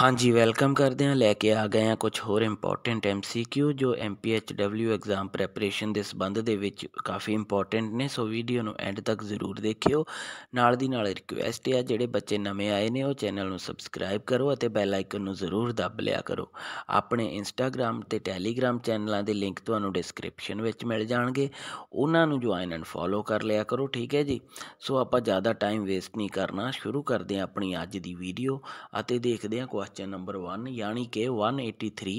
ਹਾਂਜੀ ਵੈਲਕਮ ਕਰਦੇ ਹਾਂ ਲੈ ਕੇ ਆ ਗਏ ਹਾਂ ਕੁਝ ਹੋਰ ਇੰਪੋਰਟੈਂਟ ਐਮਸੀਕਿਊ ਜੋ ਐਮਪੀਐਚਡਬਲਿਊ ਐਗਜ਼ਾਮ ਪ੍ਰੈਪਰੇਸ਼ਨ ਦੇ ਸੰਬੰਧ ਦੇ ਵਿੱਚ ਕਾਫੀ ਇੰਪੋਰਟੈਂਟ ਨੇ ਸੋ ਵੀਡੀਓ ਨੂੰ ਐਂਡ ਤੱਕ ਜ਼ਰੂਰ ਦੇਖਿਓ ਨਾਲ ਦੀ ਨਾਲ ਰਿਕੁਐਸਟ ਹੈ ਜਿਹੜੇ ਬੱਚੇ ਨਵੇਂ ਆਏ ਨੇ ਉਹ ਚੈਨਲ ਨੂੰ ਸਬਸਕ੍ਰਾਈਬ ਕਰੋ ਅਤੇ ਬੈਲ ਆਈਕਨ ਨੂੰ ਜ਼ਰੂਰ ਦਬ ਲਿਆ ਕਰੋ ਆਪਣੇ ਇੰਸਟਾਗ੍ਰam ਤੇ ਟੈਲੀਗ੍ਰam ਚੈਨਲਾਂ ਦੇ ਲਿੰਕ ਤੁਹਾਨੂੰ ਡਿਸਕ੍ਰਿਪਸ਼ਨ ਵਿੱਚ ਮਿਲ ਜਾਣਗੇ ਉਹਨਾਂ ਨੂੰ ਜੁਆਇਨ ਐਂਡ ਫੋਲੋ ਕਰ ਲਿਆ ਕਰੋ ਠੀਕ ਹੈ ਜੀ ਸੋ ਆਪਾਂ ਜ਼ਿਆਦਾ ਟਾਈਮ ਵੇਸਟ ਨਹੀਂ ਕਰਨਾ ਸ਼ੁਰੂ ਕਰਦੇ ਹਾਂ ਆਪਣੀ ਅੱਜ ਦੀ ਵੀਡੀਓ ਅਤੇ ਦੇਖਦੇ ਹਾਂ ਕੁਐਸਚਨ ਨੰਬਰ 1 ਯਾਨੀ ਕਿ 183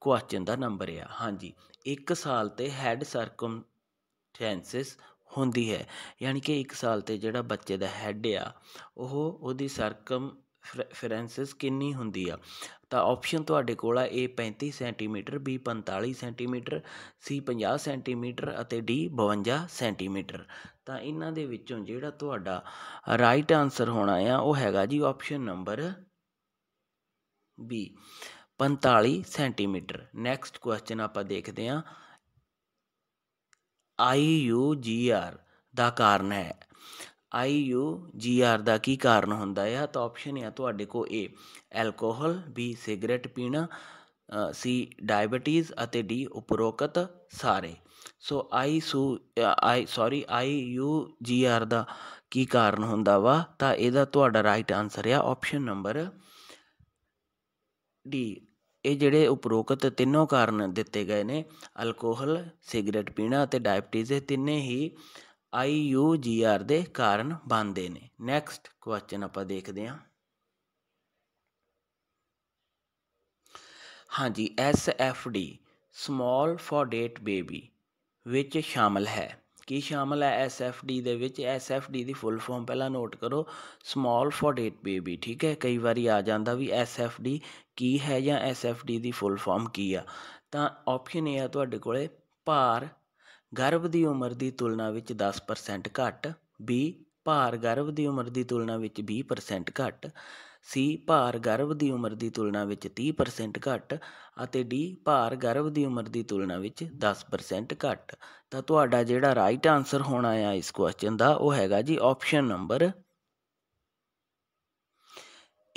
ਕੁਐਸਚਨ ਦਾ ਨੰਬਰ ਆ ਹਾਂਜੀ ਇੱਕ ਸਾਲ ਤੇ ਹੈਡ ਟੈਂਸਿਸ ਹੁੰਦੀ ਹੈ ਯਾਨੀ ਕਿ ਇੱਕ ਸਾਲ ਤੇ ਜਿਹੜਾ ਬੱਚੇ ਦਾ ਹੈਡ ਆ ਉਹ ਉਹਦੀ ਸਰਕਮ ਫਰੈਂਸਿਸ ਕਿੰਨੀ ਹੁੰਦੀ ਆ ਤਾਂ ਆਪਸ਼ਨ ਤੁਹਾਡੇ ਕੋਲ ਆ A 35 centimetre B 45 centimetre C 50 centimetre ਅਤੇ D 52 ਸੈਂਟੀਮੀਟਰ ਤਾਂ ਇਹਨਾਂ ਦੇ ਵਿੱਚੋਂ ਜਿਹੜਾ ਤੁਹਾਡਾ ਰਾਈਟ ਆਨਸਰ ਹੋਣਾ ਆ ਉਹ ਹੈਗਾ ਜੀ option number B 45 centimetre next question ਆਪਾਂ ਦੇਖਦੇ ਹਾਂ ਆਰ ਦਾ ਕਾਰਨ ਹੈ ਆਰ ਦਾ ਕੀ ਕਾਰਨ ਹੁੰਦਾ ਹੈ ਤਾਂ ਆਪਸ਼ਨ ਹੈ ਤੁਹਾਡੇ ਕੋਲ ਏ ਐਲਕੋਹਲ ਬੀ ਸਿਗਰਟ ਪੀਣਾ ਸੀ ਡਾਇਬੀਟੀਜ਼ ਅਤੇ ਡੀ ਉਪਰੋਕਤ ਸਾਰੇ ਸੋ ਆਈ ਸੂ I sorry I U G R ਦਾ ਕੀ ਕਾਰਨ ਹੁੰਦਾ ਵਾ ਤਾਂ ਇਹਦਾ ਤੁਹਾਡਾ ਰਾਈਟ ਆਨਸਰ ਹੈ ਆਪਸ਼ਨ ਨੰਬਰ ਡੀ ਇਹ ਜਿਹੜੇ ਉਪਰੋਕਤ ਤਿੰਨੋਂ ਕਾਰਨ ਦਿੱਤੇ ਗਏ ਨੇ ਅਲਕੋਹਲ ਸਿਗਰਟ ਪੀਣਾ ਅਤੇ ਡਾਇਬਟੀਜ਼ ਇਹ ਤਿੰਨੇ ਹੀ ਆਰ ਦੇ ਕਾਰਨ ਬਣਦੇ ਨੇ ਨੈਕਸਟ ਕੁਐਸਚਨ ਆਪਾਂ ਦੇਖਦੇ ਹਾਂ ਹਾਂਜੀ S F D small for date baby ਵਿੱਚ ਸ਼ਾਮਲ ਹੈ ਕੀ ਸ਼ਾਮਲ ਹੈ ਡੀ ਦੇ ਵਿੱਚ ਡੀ ਦੀ ਫੁੱਲ ਫਾਰਮ ਪਹਿਲਾਂ ਨੋਟ ਕਰੋ ਸਮਾਲ ਫੋਰਡੇਟ ਬੇਬੀ ਠੀਕ ਹੈ ਕਈ ਵਾਰੀ ਆ ਜਾਂਦਾ ਵੀ ਡੀ ਕੀ ਹੈ ਜਾਂ ਡੀ ਦੀ ਫੁੱਲ ਫਾਰਮ ਕੀ ਆ ਤਾਂ ਆਪਸ਼ਨ ਇਹ ਆ ਤੁਹਾਡੇ ਕੋਲੇ ਭਾਰ ਗਰਭ ਦੀ ਉਮਰ ਦੀ ਤੁਲਨਾ ਵਿੱਚ 10% ਘੱਟ ਬੀ ਭਾਰ ਗਰਭ ਦੀ ਉਮਰ ਦੀ ਤੁਲਨਾ ਵਿੱਚ 20% ਘੱਟ ਸੀ ਭਾਰ ਗਰਭ ਦੀ ਉਮਰ ਦੀ ਤੁਲਨਾ ਵਿੱਚ 30% ਘੱਟ ਅਤੇ ਡੀ ਭਾਰ ਗਰਭ ਦੀ ਉਮਰ ਦੀ ਤੁਲਨਾ ਵਿੱਚ 10% ਘੱਟ ਤਾਂ ਤੁਹਾਡਾ ਜਿਹੜਾ ਰਾਈਟ ਆਨਸਰ ਹੋਣਾ ਹੈ ਇਸ ਕੁਐਸਚਨ ਦਾ ਉਹ ਹੈਗਾ ਜੀ option number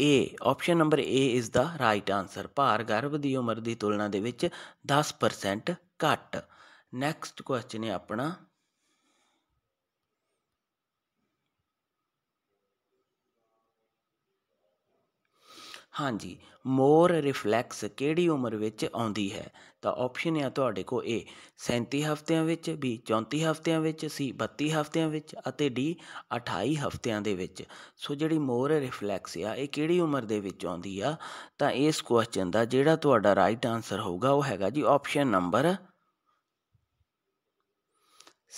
A option number A is the right answer ਭਾਰ ਗਰਭ ਦੀ ਉਮਰ ਦੀ ਤੁਲਨਾ ਦੇ ਵਿੱਚ 10% ਘੱਟ ਨੈਕਸਟ ਕੁਐਸਚਨ ਹੈ ਆਪਣਾ ਹਾਂਜੀ ਮੋਰ ਰਿਫਲੈਕਸ ਕਿਹੜੀ ਉਮਰ ਵਿੱਚ ਆਉਂਦੀ ਹੈ ਤਾਂ ਆਪਸ਼ਨ ਹੈ ਤੁਹਾਡੇ ਕੋਲ ਏ 37 ਹਫ਼ਤਿਆਂ ਵਿੱਚ ਬੀ 34 ਹਫ਼ਤਿਆਂ ਵਿੱਚ ਸੀ 32 ਹਫ਼ਤਿਆਂ ਵਿੱਚ ਅਤੇ ਡੀ 28 ਹਫ਼ਤਿਆਂ ਦੇ ਵਿੱਚ ਸੋ ਜਿਹੜੀ ਮੋਰ ਰਿਫਲੈਕਸ ਆ ਇਹ ਕਿਹੜੀ ਉਮਰ ਦੇ ਵਿੱਚ ਆਉਂਦੀ ਆ ਤਾਂ ਇਸ ਕੁਐਸਚਨ ਦਾ ਜਿਹੜਾ ਤੁਹਾਡਾ ਰਾਈਟ ਆਨਸਰ ਹੋਊਗਾ ਉਹ ਹੈਗਾ ਜੀ ਆਪਸ਼ਨ ਨੰਬਰ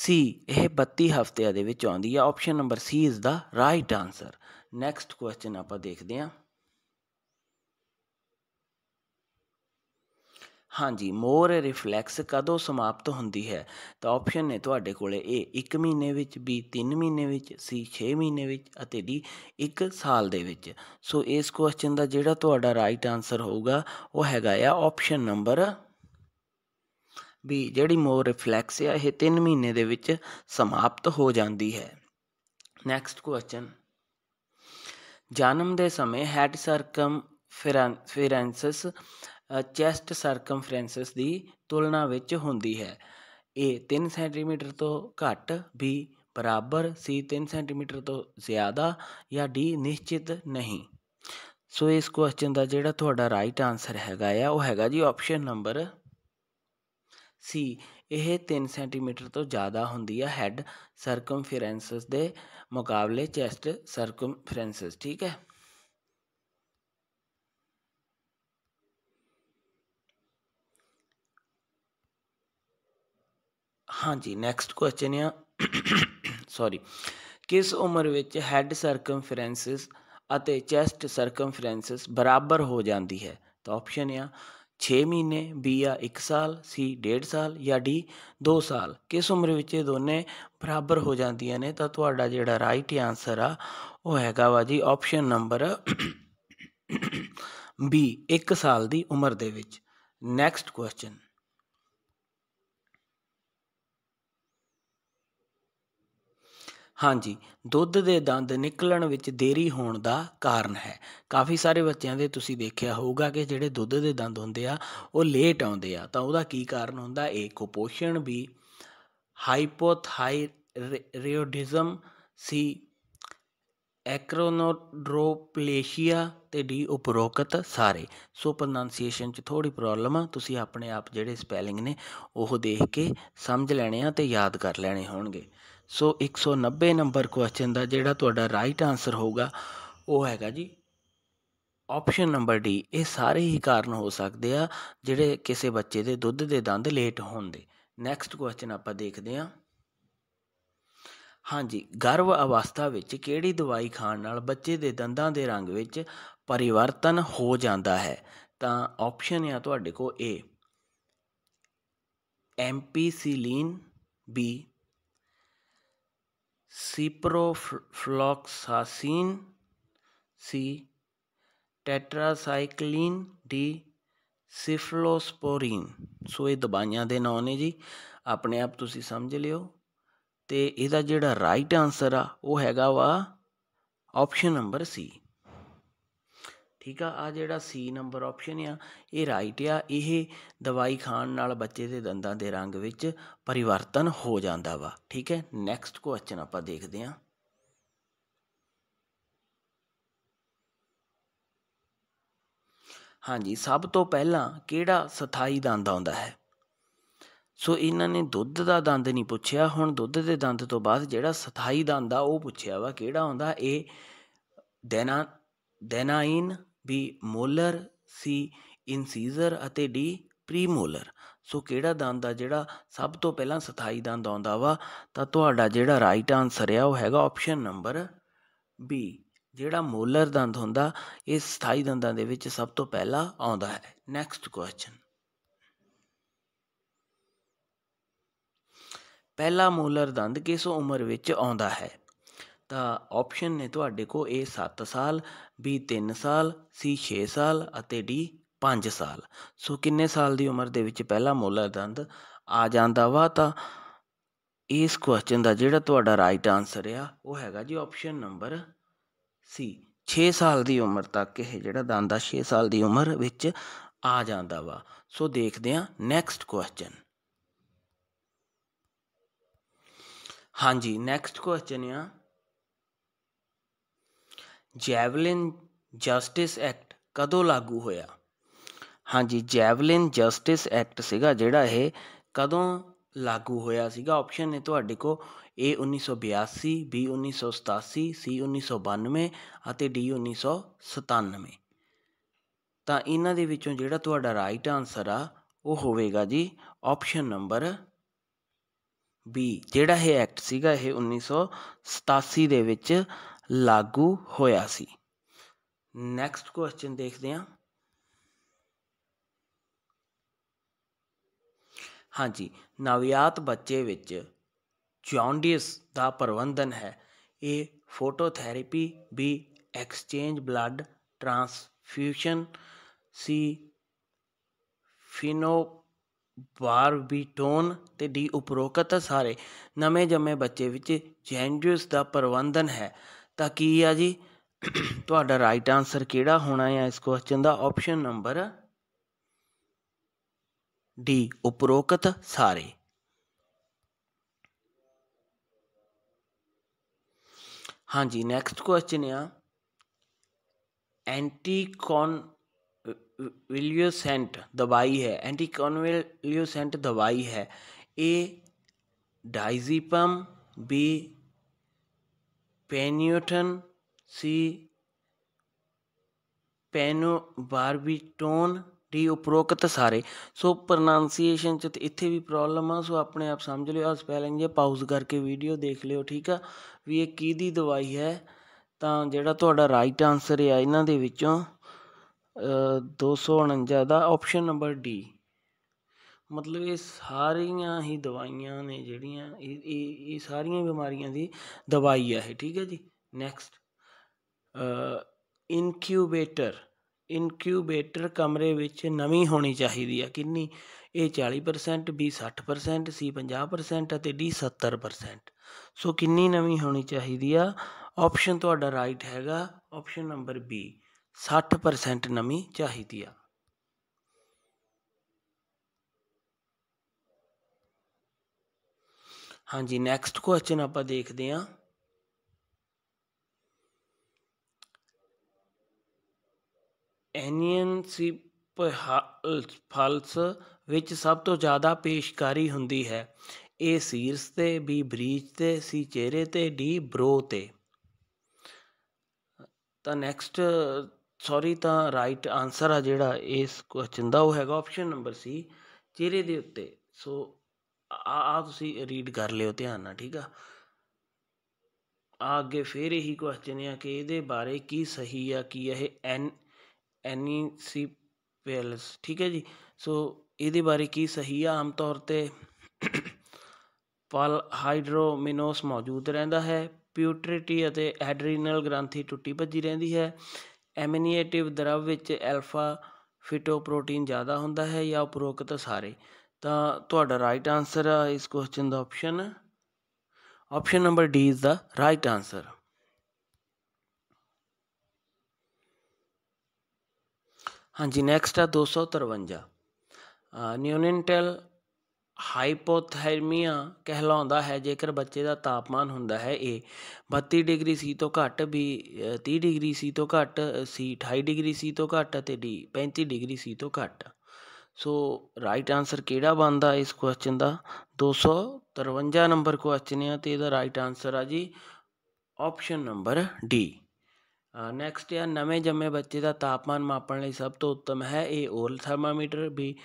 ਸੀ ਇਹ 32 ਹਫ਼ਤਿਆਂ ਦੇ ਵਿੱਚ ਆਉਂਦੀ ਆ option number C is the right answer next question ਆਪਾਂ ਦੇਖਦੇ ਹਾਂ ਹਾਂਜੀ ਮੋਰ ਰਿਫਲੈਕਸ ਕਦੋਂ ਸਮਾਪਤ ਹੁੰਦੀ ਹੈ ਤਾਂ ਆਪਸ਼ਨ ਨੇ ਤੁਹਾਡੇ ਕੋਲੇ ਇਹ 1 ਮਹੀਨੇ ਵਿੱਚ ਬੀ 3 ਮਹੀਨੇ ਵਿੱਚ ਸੀ 6 ਮਹੀਨੇ ਵਿੱਚ ਅਤੇ ਦੀ 1 ਸਾਲ ਦੇ ਵਿੱਚ ਸੋ ਇਸ ਕੁਐਸਚਨ ਦਾ ਜਿਹੜਾ ਤੁਹਾਡਾ ਰਾਈਟ ਆਨਸਰ ਹੋਊਗਾ ਉਹ ਹੈਗਾ ਆ ਆਪਸ਼ਨ ਨੰਬਰ ਵੀ ਜਿਹੜੀ ਮੋਰ ਰਿਫਲੈਕਸ ਆ ਇਹ 3 ਮਹੀਨੇ ਦੇ ਵਿੱਚ ਸਮਾਪਤ ਹੋ ਜਾਂਦੀ ਹੈ ਨੈਕਸਟ ਕੁਐਸਚਨ ਜਨਮ ਦੇ ਸਮੇਂ ਹੈਟ ਸਰਕਮ ਫਿਰਾਂਸਸ ਚੈਸਟ ਸਰਕਮਫਰੈਂਸਸ ਦੀ ਤੁਲਨਾ ਵਿੱਚ ਹੁੰਦੀ ਹੈ ਏ 3 ਸੈਂਟੀਮੀਟਰ ਤੋਂ ਘੱਟ ਬੀ ਬਰਾਬਰ ਸੀ 3 ਸੈਂਟੀਮੀਟਰ ਤੋਂ ਜ਼ਿਆਦਾ ਜਾਂ ਡੀ ਨਿਸ਼ਚਿਤ ਨਹੀਂ ਸੋ ਇਸ ਕੁਐਸਚਨ ਦਾ ਜਿਹੜਾ ਤੁਹਾਡਾ ਰਾਈਟ ਆਨਸਰ ਹੈਗਾ ਆ ਉਹ ਹੈਗਾ ਜੀ ਆਪਸ਼ਨ ਨੰਬਰ ਸੀ ਇਹ 3 ਸੈਂਟੀਮੀਟਰ ਤੋਂ ਜ਼ਿਆਦਾ ਹੁੰਦੀ ਹੈ ਹੈਡ ਸਰਕਮਫਰੈਂਸਸ ਦੇ ਮੁਕਾਬਲੇ ਚੈਸਟ ਸਰਕਮਫਰੈਂਸਸ ਠੀਕ ਹੈ ਹਾਂਜੀ ਨੈਕਸਟ ਕੁਐਸਚਨ ਆ ਸੌਰੀ ਕਿਸ ਉਮਰ ਵਿੱਚ ਹੈਡ ਸਰਕਮਫਰੈਂਸਸ ਅਤੇ ਚੈਸਟ ਸਰਕਮਫਰੈਂਸਸ ਬਰਾਬਰ ਹੋ ਜਾਂਦੀ ਹੈ ਤਾਂ ਆਪਸ਼ਨ ਆ 6 ਮਹੀਨੇ ਬੀ ਆ 1 ਸਾਲ ਸੀ 1.5 ਸਾਲ ਜਾਂ ਡੀ 2 ਸਾਲ ਕਿਸ ਉਮਰ ਵਿੱਚ ਇਹ ਦੋਨੇ ਬਰਾਬਰ ਹੋ ਜਾਂਦੀਆਂ ਨੇ ਤਾਂ ਤੁਹਾਡਾ ਜਿਹੜਾ ਰਾਈਟ ਆਨਸਰ ਆ ਉਹ ਹੈਗਾ ਵਾ ਜੀ ਆਪਸ਼ਨ ਨੰਬਰ ਬੀ 1 ਸਾਲ ਦੀ ਉਮਰ ਦੇ ਵਿੱਚ ਨੈਕਸਟ ਕੁਐਸਚਨ ਹਾਂਜੀ ਦੁੱਧ ਦੇ ਦੰਦ ਨਿਕਲਣ ਵਿੱਚ ਦੇਰੀ ਹੋਣ ਦਾ ਕਾਰਨ ਹੈ ਕਾਫੀ ਸਾਰੇ ਬੱਚਿਆਂ ਦੇ ਤੁਸੀਂ ਦੇਖਿਆ ਹੋਊਗਾ ਕਿ ਜਿਹੜੇ ਦੁੱਧ ਦੇ ਦੰਦ ਹੁੰਦੇ ਆ ਉਹ ਲੇਟ ਆਉਂਦੇ ਆ ਤਾਂ ਉਹਦਾ ਕੀ ਕਾਰਨ ਹੁੰਦਾ ਏ ਕੁਪੋਸ਼ਣ ਵੀ ਹਾਈਪੋਥਾਇਰੋਇਡਿਜ਼ਮ ਸੀ ਐਕਰੋਨੋਡ੍ਰੋਪਲੇਸ਼ੀਆ ਤੇ ਡੀ ਉਪਰੋਕਤ ਸਾਰੇ ਸੋ ਪ੍ਰੋਨਾਂਸੀਏਸ਼ਨ 'ਚ ਥੋੜੀ ਪ੍ਰੋਬਲਮ ਆ ਤੁਸੀਂ ਆਪਣੇ ਆਪ ਜਿਹੜੇ ਸਪੈਲਿੰਗ ਨੇ ਉਹ ਦੇਖ ਕੇ ਸਮਝ ਲੈਣੇ ਆ ਤੇ ਯਾਦ ਕਰ ਲੈਣੇ ਹੋਣਗੇ ਸੋ 190 ਨੰਬਰ ਕੁਐਸਚਨ ਦਾ ਜਿਹੜਾ ਤੁਹਾਡਾ ਰਾਈਟ ਆਨਸਰ ਹੋਊਗਾ ਉਹ ਹੈਗਾ ਜੀ ਆਪਸ਼ਨ ਨੰਬਰ ਡੀ ਇਹ ਸਾਰੇ ਹੀ ਕਾਰਨ ਹੋ ਸਕਦੇ ਆ ਜਿਹੜੇ ਕਿਸੇ ਬੱਚੇ ਦੇ ਦੁੱਧ ਦੇ ਦੰਦ ਲੇਟ ਹੋਣ ਦੇ ਨੈਕਸਟ ਕੁਐਸਚਨ ਆਪਾਂ ਦੇਖਦੇ ਆ ਹਾਂਜੀ ਗਰਭ ਅਵਸਥਾ ਵਿੱਚ ਕਿਹੜੀ ਦਵਾਈ ਖਾਣ ਨਾਲ ਬੱਚੇ ਦੇ ਦੰਦਾਂ ਦੇ ਰੰਗ ਵਿੱਚ ਪਰਿਵਰਤਨ ਹੋ ਜਾਂਦਾ ਹੈ ਤਾਂ ਆਪਸ਼ਨ ਆ ਤੁਹਾਡੇ ਕੋਲ A ampicillin B ciprofloxacin C tetracycline D cephalosporin so ਇਹ ਦਵਾਈਆਂ ਦੇ ਨਾਮ ਨੇ ਜੀ ਆਪਣੇ ਆਪ ਤੁਸੀਂ ਸਮਝ ਲਿਓ ਤੇ ਇਹਦਾ ਜਿਹੜਾ ਰਾਈਟ ਆਨਸਰ ਆ ਉਹ ਹੈਗਾ ਵਾ ਆਪਸ਼ਨ ਨੰਬਰ ਸੀ ਠੀਕ ਆ ਆ ਜਿਹੜਾ ਸੀ ਨੰਬਰ ਆਪਸ਼ਨ ਆ ਇਹ ਰਾਈਟ ਆ ਇਹ ਦਵਾਈ ਖਾਣ ਨਾਲ ਬੱਚੇ ਦੇ ਦੰਦਾਂ ਦੇ ਰੰਗ ਵਿੱਚ ਪਰਿਵਰਤਨ ਹੋ ਜਾਂਦਾ ਵਾ ਠੀਕ ਹੈ ਨੈਕਸਟ ਕੁਐਸਚਨ ਆਪਾਂ ਦੇਖਦੇ ਆ ਹਾਂਜੀ ਸਭ ਤੋਂ ਪਹਿਲਾਂ ਕਿਹੜਾ ਸਥਾਈ ਦੰਦ ਆਉਂਦਾ ਹੈ ਸੋ ਇਹਨਾਂ ਨੇ ਦੁੱਧ ਦਾ ਦੰਦ ਨਹੀਂ ਪੁੱਛਿਆ ਹੁਣ ਦੁੱਧ ਦੇ ਦੰਦ ਤੋਂ ਬਾਅਦ ਜਿਹੜਾ ਸਥਾਈ ਦੰਦ ਆ ਉਹ ਪੁੱਛਿਆ ਵਾ ਕਿਹੜਾ ਹੁੰਦਾ ਇਹ ਦੇਨਾ ਦੇਨਾਇਨ ਬੀ ਮੋਲਰ ਸੀ ਇਨਸੀਜ਼ਰ ਅਤੇ ਡੀ ਪ੍ਰੀਮੋਲਰ ਸੋ ਕਿਹੜਾ ਦੰਦ ਆ ਜਿਹੜਾ ਸਭ ਤੋਂ ਪਹਿਲਾਂ ਸਥਾਈ ਦੰਦ ਆਉਂਦਾ ਵਾ ਤਾਂ ਤੁਹਾਡਾ ਜਿਹੜਾ ਰਾਈਟ ਆਨਸਰ ਆ ਉਹ ਹੈਗਾ ਆਪਸ਼ਨ ਨੰਬਰ ਬੀ ਜਿਹੜਾ ਮੋਲਰ ਦੰਦ ਹੁੰਦਾ ਇਹ ਸਥਾਈ ਦੰਦਾਂ ਦੇ ਵਿੱਚ ਸਭ ਤੋਂ ਪਹਿਲਾਂ ਆਉਂਦਾ ਹੈ ਨੈਕਸਟ ਕੁਐਸਚਨ ਪਹਿਲਾ ਮੋਲਰ ਦੰਦ ਕਿਸ ਉਮਰ ਵਿੱਚ ਆਉਂਦਾ ਹੈ ਤਾਂ ਆਪਸ਼ਨ ਨੇ ਤੁਹਾਡੇ ਕੋ ਇਹ 7 ਸਾਲ ਬੀ 3 ਸਾਲ ਸੀ 6 ਸਾਲ ਅਤੇ ਡੀ 5 ਸਾਲ ਸੋ ਕਿੰਨੇ ਸਾਲ ਦੀ ਉਮਰ ਦੇ ਵਿੱਚ ਪਹਿਲਾ ਮੋਲਾ ਦੰਦ ਆ ਜਾਂਦਾ ਵਾ ਤਾਂ ਇਸ ਕੁਐਸਚਨ ਦਾ ਜਿਹੜਾ ਤੁਹਾਡਾ ਰਾਈਟ ਆਨਸਰ ਆ ਉਹ ਹੈਗਾ ਜੀ ਆਪਸ਼ਨ ਨੰਬਰ ਸੀ 6 ਸਾਲ ਦੀ ਉਮਰ ਤੱਕ ਇਹ ਜਿਹੜਾ ਦੰਦ ਆ 6 ਸਾਲ ਦੀ ਉਮਰ ਵਿੱਚ ਆ ਜਾਂਦਾ ਵਾ ਸੋ ਦੇਖਦੇ ਆ ਨੈਕਸਟ ਕੁਐਸਚਨ ਹਾਂਜੀ ਨੈਕਸਟ ਕੁਐਸਚਨ ਆ ਜੈਵਲਿਨ ਜਸਟਿਸ ਐਕਟ ਕਦੋਂ ਲਾਗੂ ਹੋਇਆ ਹਾਂਜੀ ਜੈਵਲਿਨ ਜਸਟਿਸ ਐਕਟ ਸੀਗਾ ਜਿਹੜਾ ਇਹ ਕਦੋਂ ਲਾਗੂ ਹੋਇਆ ਸੀਗਾ ਆਪਸ਼ਨ ਨੇ ਤੁਹਾਡੇ ਕੋ A 1982 B 1987 C 1992 ਅਤੇ D 1997 ਤਾਂ ਇਹਨਾਂ ਦੇ ਵਿੱਚੋਂ ਜਿਹੜਾ ਤੁਹਾਡਾ ਰਾਈਟ ਆਨਸਰ ਆ ਉਹ ਹੋਵੇਗਾ ਜੀ ਆਪਸ਼ਨ ਨੰਬਰ B ਜਿਹੜਾ ਇਹ ਐਕਟ ਸੀਗਾ ਇਹ 1987 ਦੇ ਵਿੱਚ ਲਾਗੂ ਹੋਇਆ ਸੀ ਨੈਕਸਟ ਕੁਐਸਚਨ ਦੇਖਦੇ ਹਾਂ ਹਾਂਜੀ ਨਵਿਆਤ ਬੱਚੇ ਵਿੱਚ ਜੌਂਡਿਸ ਦਾ ਪ੍ਰਬੰਧਨ ਹੈ ਇਹ ਫੋਟੋਥੈਰੇਪੀ ਵੀ ਐਕਸਚੇਂਜ ਬਲੱਡ ਟ੍ਰਾਂਸਫਿਊਸ਼ਨ ਸੀ ਬਾਰਬੀਟੋਨ ਤੇ ਡੀ ਉਪਰੋਕਤ ਸਾਰੇ ਨਵੇਂ ਜੰਮੇ ਬੱਚੇ ਵਿੱਚ ਜੈਂਡਿਸ ਦਾ ਪ੍ਰਬੰਧਨ ਹੈ ਤਾਂ ਕੀ ਆ ਜੀ ਤੁਹਾਡਾ ਰਾਈਟ ਆਨਸਰ ਕਿਹੜਾ ਹੋਣਾ ਹੈ ਇਸ ਕੁਐਸਚਨ ਦਾ ਆਪਸ਼ਨ ਨੰਬਰ ਡੀ ਉਪਰੋਕਤ ਸਾਰੇ ਹਾਂਜੀ ਨੈਕਸਟ ਕੁਐਸਚਨ ਆ ਐਂਟੀ ਕੌਨ विलियोसेंट दवाई है एंटीकॉनविलियोसेंट दवाई है ए डाइजीपम बी ਪੈਨੀਓਟਨ ਸੀ ਪੈਨੋ ਬਾਰਬੀਟੋਨ ਡੀ ਉਪਰੋਕਤ ਸਾਰੇ ਸੋ ਪ੍ਰੋਨਾਂਸੀਏਸ਼ਨ ਚ ਇੱਥੇ ਵੀ ਪ੍ਰੋਬਲਮ ਆ ਸੋ ਆਪਣੇ ਆਪ ਸਮਝ ਲਿਓ ਆ ਸਪੈਲਿੰਗ ਜੇ ਪਾਉਜ਼ ਕਰਕੇ ਵੀਡੀਓ ਦੇਖ ਲਿਓ ਠੀਕ ਆ ਵੀ ਇਹ ਕਿਹਦੀ ਦਵਾਈ ਹੈ ਤਾਂ ਜਿਹੜਾ ਤੁਹਾਡਾ ਰਾਈਟ ਆਨਸਰ ਹੈ ਇਹਨਾਂ ਦੇ ਵਿੱਚੋਂ 249 ਦਾ ਆਪਸ਼ਨ ਨੰਬਰ ਡੀ ਮਤਲਬ ਇਹ ਸਾਰੀਆਂ ਹੀ ਦਵਾਈਆਂ ਨੇ ਜਿਹੜੀਆਂ ਇਹ ਇਹ ਸਾਰੀਆਂ ਬਿਮਾਰੀਆਂ ਦੀ ਦਵਾਈ ਹੈ ਠੀਕ ਹੈ ਜੀ ਨੈਕਸਟ ਇਨਕਿਊਬੇਟਰ ਇਨਕਿਊਬੇਟਰ ਕਮਰੇ ਵਿੱਚ ਨਵੀਂ ਹੋਣੀ ਚਾਹੀਦੀ ਹੈ ਕਿੰਨੀ ਇਹ 40% ਬੀ 60% ਸੀ 50% ਅਤੇ ਡੀ 70% ਸੋ ਕਿੰਨੀ ਨਵੀਂ ਹੋਣੀ ਚਾਹੀਦੀ ਆ ਆਪਸ਼ਨ ਤੁਹਾਡਾ ਰਾਈਟ ਹੈਗਾ ਆਪਸ਼ਨ ਨੰਬਰ ਬੀ 60% ਨਵੀਂ ਚਾਹੀਦੀ ਆ ਹਾਂਜੀ ਨੈਕਸਟ ਕੁਐਸਚਨ ਆਪਾਂ ਦੇਖਦੇ ਹਾਂ ਐਨੀਅਨ ਸੀ ਫਲਸ ਵਿੱਚ ਸਭ ਤੋਂ ਜ਼ਿਆਦਾ ਪੇਸ਼ਕਾਰੀ ਹੁੰਦੀ ਹੈ ਏ ਸੀਰਸ ਤੇ ਬੀ ਬ੍ਰੀਜ ਤੇ ਸੀ ਚਿਹਰੇ ਤੇ ਡੀ ਬ੍ਰੋ ਤੇ ਤਾਂ ਨੈਕਸਟ ਸੌਰੀ ਤਾਂ ਰਾਈਟ ਆਨਸਰ ਆ ਜਿਹੜਾ ਇਸ ਕੁਐਸਚਨ ਦਾ ਉਹ ਹੈਗਾ ਆਪਸ਼ਨ ਨੰਬਰ ਸੀ ਚਿਹਰੇ ਦੇ ਉੱਤੇ ਸੋ ਆ ਆ ਤੁਸੀਂ ਰੀਡ ਕਰ ਲਿਓ ਧਿਆਨ ਨਾਲ ਠੀਕ ਆ ਆ ਅੱਗੇ ਫੇਰ ਇਹੀ ਕੁਐਸਚਨ ਆ ਕਿ ਇਹਦੇ ਬਾਰੇ ਕੀ ਸਹੀ ਆ ਕੀ ਇਹ ਐਨ ਸੀ ਪੈਲਸ ਠੀਕ ਹੈ ਜੀ ਸੋ ਇਹਦੇ ਬਾਰੇ ਕੀ ਸਹੀ ਆ ਆਮ ਤੌਰ ਤੇ ਪਲ ਹਾਈਡਰੋਮਿਨੋਸ ਮੌਜੂਦ ਰਹਿੰਦਾ ਹੈ ਪਿਊਟ੍ਰੀਟੀ ਅਤੇ ਐਡਰੀਨਲ ਗ੍ਰੰਥੀ ਟੁੱਟੀ ਭੱਜੀ ਰਹਿੰਦੀ ਹੈ ਐਮਨੀਏਟਿਵ ਦਰਵ ਵਿੱਚ ਐਲਫਾ ਫਿਟੋਪ੍ਰੋਟੀਨ ਜ਼ਿਆਦਾ ਹੁੰਦਾ ਹੈ ਜਾਂ ਉਪਰੋਕਤ ਸਾਰੇ ਤਾਂ ਤੁਹਾਡਾ ਰਾਈਟ ਆਨਸਰ ਆ ਇਸ ਕੁਐਸਚਨ ਦਾ option option number D is the right answer ਹਾਂਜੀ ਨੈਕਸਟ ਆ 253 ਨਿਊਨਿੰਟਲ ਹਾਈਪੋਥਰਮੀਆ ਕਹਿਲਾਉਂਦਾ ਹੈ ਜੇਕਰ ਬੱਚੇ ਦਾ ਤਾਪਮਾਨ ਹੁੰਦਾ ਹੈ ਇਹ 32 ਡਿਗਰੀ ਸੀ ਤੋਂ ਘੱਟ ਵੀ 30 ਡਿਗਰੀ ਸੀ ਤੋਂ ਘੱਟ ਸੀ 28 ਡਿਗਰੀ ਸੀ ਤੋਂ ਘੱਟ ਅਤੇ ਡੀ 35 ਡਿਗਰੀ ਸੀ ਤੋਂ ਘੱਟ ਸੋ ਰਾਈਟ ਆਨਸਰ ਕਿਹੜਾ ਬਣਦਾ ਇਸ ਕੁਐਸਚਨ ਦਾ 253 ਨੰਬਰ ਕੁਐਸਚਨ ਹੈ ਤੇ ਇਹਦਾ ਰਾਈਟ ਆਨਸਰ ਆ ਜੀ ਆਪਸ਼ਨ ਨੰਬਰ ਡੀ ਨੈਕਸਟ ਹੈ ਨਵੇਂ ਜੰਮੇ ਬੱਚੇ ਦਾ ਤਾਪਮਾਨ ਮਾਪਣ ਲਈ ਸਭ ਤੋਂ ਉੱਤਮ ਹੈ ਇਹ oral thermometer B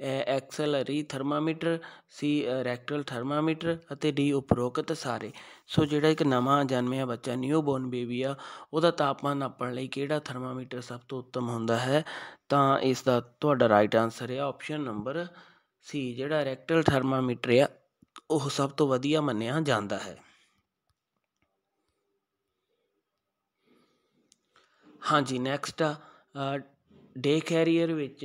axillary thermometer C rectal thermometer ਅਤੇ ਡੀ ਉਪਰੋਕਤ ਸਾਰੇ ਸੋ ਜਿਹੜਾ ਇੱਕ ਨਵਾਂ ਜਨਮਿਆ ਬੱਚਾ ਨਿਊ ਬੋਰਨ ਬੇਬੀ ਆ ਉਹਦਾ ਤਾਪਮਾਨ ਨਾਪਣ ਲਈ ਕਿਹੜਾ ਥਰਮਾਮੀਟਰ ਸਭ ਤੋਂ ਉੱਤਮ ਹੁੰਦਾ ਹੈ ਤਾਂ ਇਸ ਦਾ ਤੁਹਾਡਾ ਰਾਈਟ ਆਨਸਰ ਹੈ ਆਪਸ਼ਨ ਨੰਬਰ ਸੀ ਜਿਹੜਾ ਰੈਕਟਲ ਥਰਮਾਮੀਟਰ ਆ ਉਹ ਸਭ ਤੋਂ ਵਧੀਆ ਮੰਨਿਆ ਜਾਂਦਾ ਹੈ ਹਾਂਜੀ ਨੈਕਸਟ ਆ ਡੇ ਕੈਰੀਅਰ ਵਿੱਚ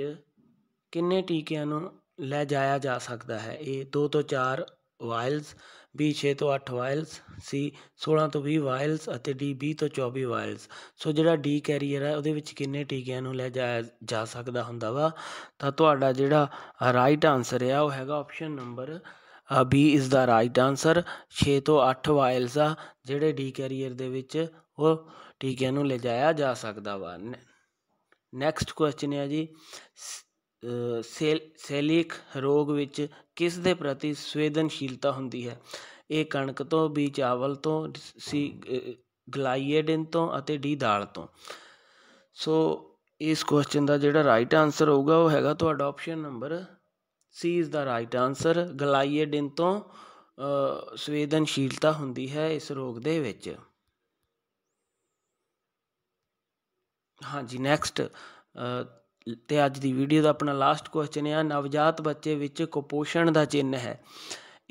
ਕਿੰਨੇ ਟੀਕਿਆਂ ਨੂੰ ਲੈ ਜਾਇਆ ਜਾ ਸਕਦਾ ਹੈ ਇਹ 2 ਤੋਂ 4 ਵਾਇਲਸ B 6 ਤੋਂ 8 ਵਾਇਲਸ C 16 ਤੋਂ 20 ਵਾਇਲਸ ਅਤੇ D 20 ਤੋਂ 24 ਵਾਇਲਸ ਸੋ ਜਿਹੜਾ D ਕੈਰੀਅਰ ਹੈ ਉਹਦੇ ਵਿੱਚ ਕਿੰਨੇ ਟੀਕਿਆਂ ਨੂੰ ਲੈ ਜਾਇਆ ਜਾ ਸਕਦਾ ਹੁੰਦਾ ਵਾ ਤਾਂ ਤੁਹਾਡਾ ਜਿਹੜਾ ਰਾਈਟ ਆਨਸਰ ਹੈ ਉਹ ਹੈਗਾ ਆਪਸ਼ਨ ਨੰਬਰ B ਇਸ ਦਾ ਰਾਈਟ ਆਨਸਰ 6 ਤੋਂ 8 ਵਾਇਲਸ ਆ ਜਿਹੜੇ D ਕੈਰੀਅਰ ਦੇ ਵਿੱਚ ਉਹ ਟੀਕਿਆਂ ਨੂੰ ਲੈ ਜਾਇਆ ਜਾ ਸਕਦਾ ਵਾ ਨੈਕਸਟ ਕੁਐਸਚਨ ਹੈ ਜੀ ਸੇਲ ਸੇਲੀਕ ਰੋਗ ਵਿੱਚ ਕਿਸ ਦੇ ਪ੍ਰਤੀ ਸਵੇਦਨਸ਼ੀਲਤਾ ਹੁੰਦੀ ਹੈ ਇਹ ਕਣਕ ਤੋਂ ਵੀ ਚਾਵਲ ਤੋਂ ਸੀ ਗਲਾਈਏਡਿਨ ਤੋਂ ਅਤੇ ਡੀ ਦਾਲ ਤੋਂ ਸੋ ਇਸ ਕੁਐਸਚਨ ਦਾ ਜਿਹੜਾ ਰਾਈਟ ਆਨਸਰ ਹੋਊਗਾ ਉਹ ਹੈਗਾ ਤੁਹਾਡਾ option number C is the right answer gliadin ਤੋਂ ਸਵੇਦਨਸ਼ੀਲਤਾ ਹੁੰਦੀ ਹੈ ਇਸ ਰੋਗ ਦੇ ਵਿੱਚ ਹਾਂਜੀ ਨੈਕਸਟ ਤੇ ਅੱਜ ਦੀ ਵੀਡੀਓ ਦਾ ਆਪਣਾ ਲਾਸਟ ਕੁਐਸਚਨ ਹੈ ਨਵਜਾਤ ਬੱਚੇ ਵਿੱਚ ਕੁਪੋਸ਼ਣ ਦਾ ਚਿੰਨ ਹੈ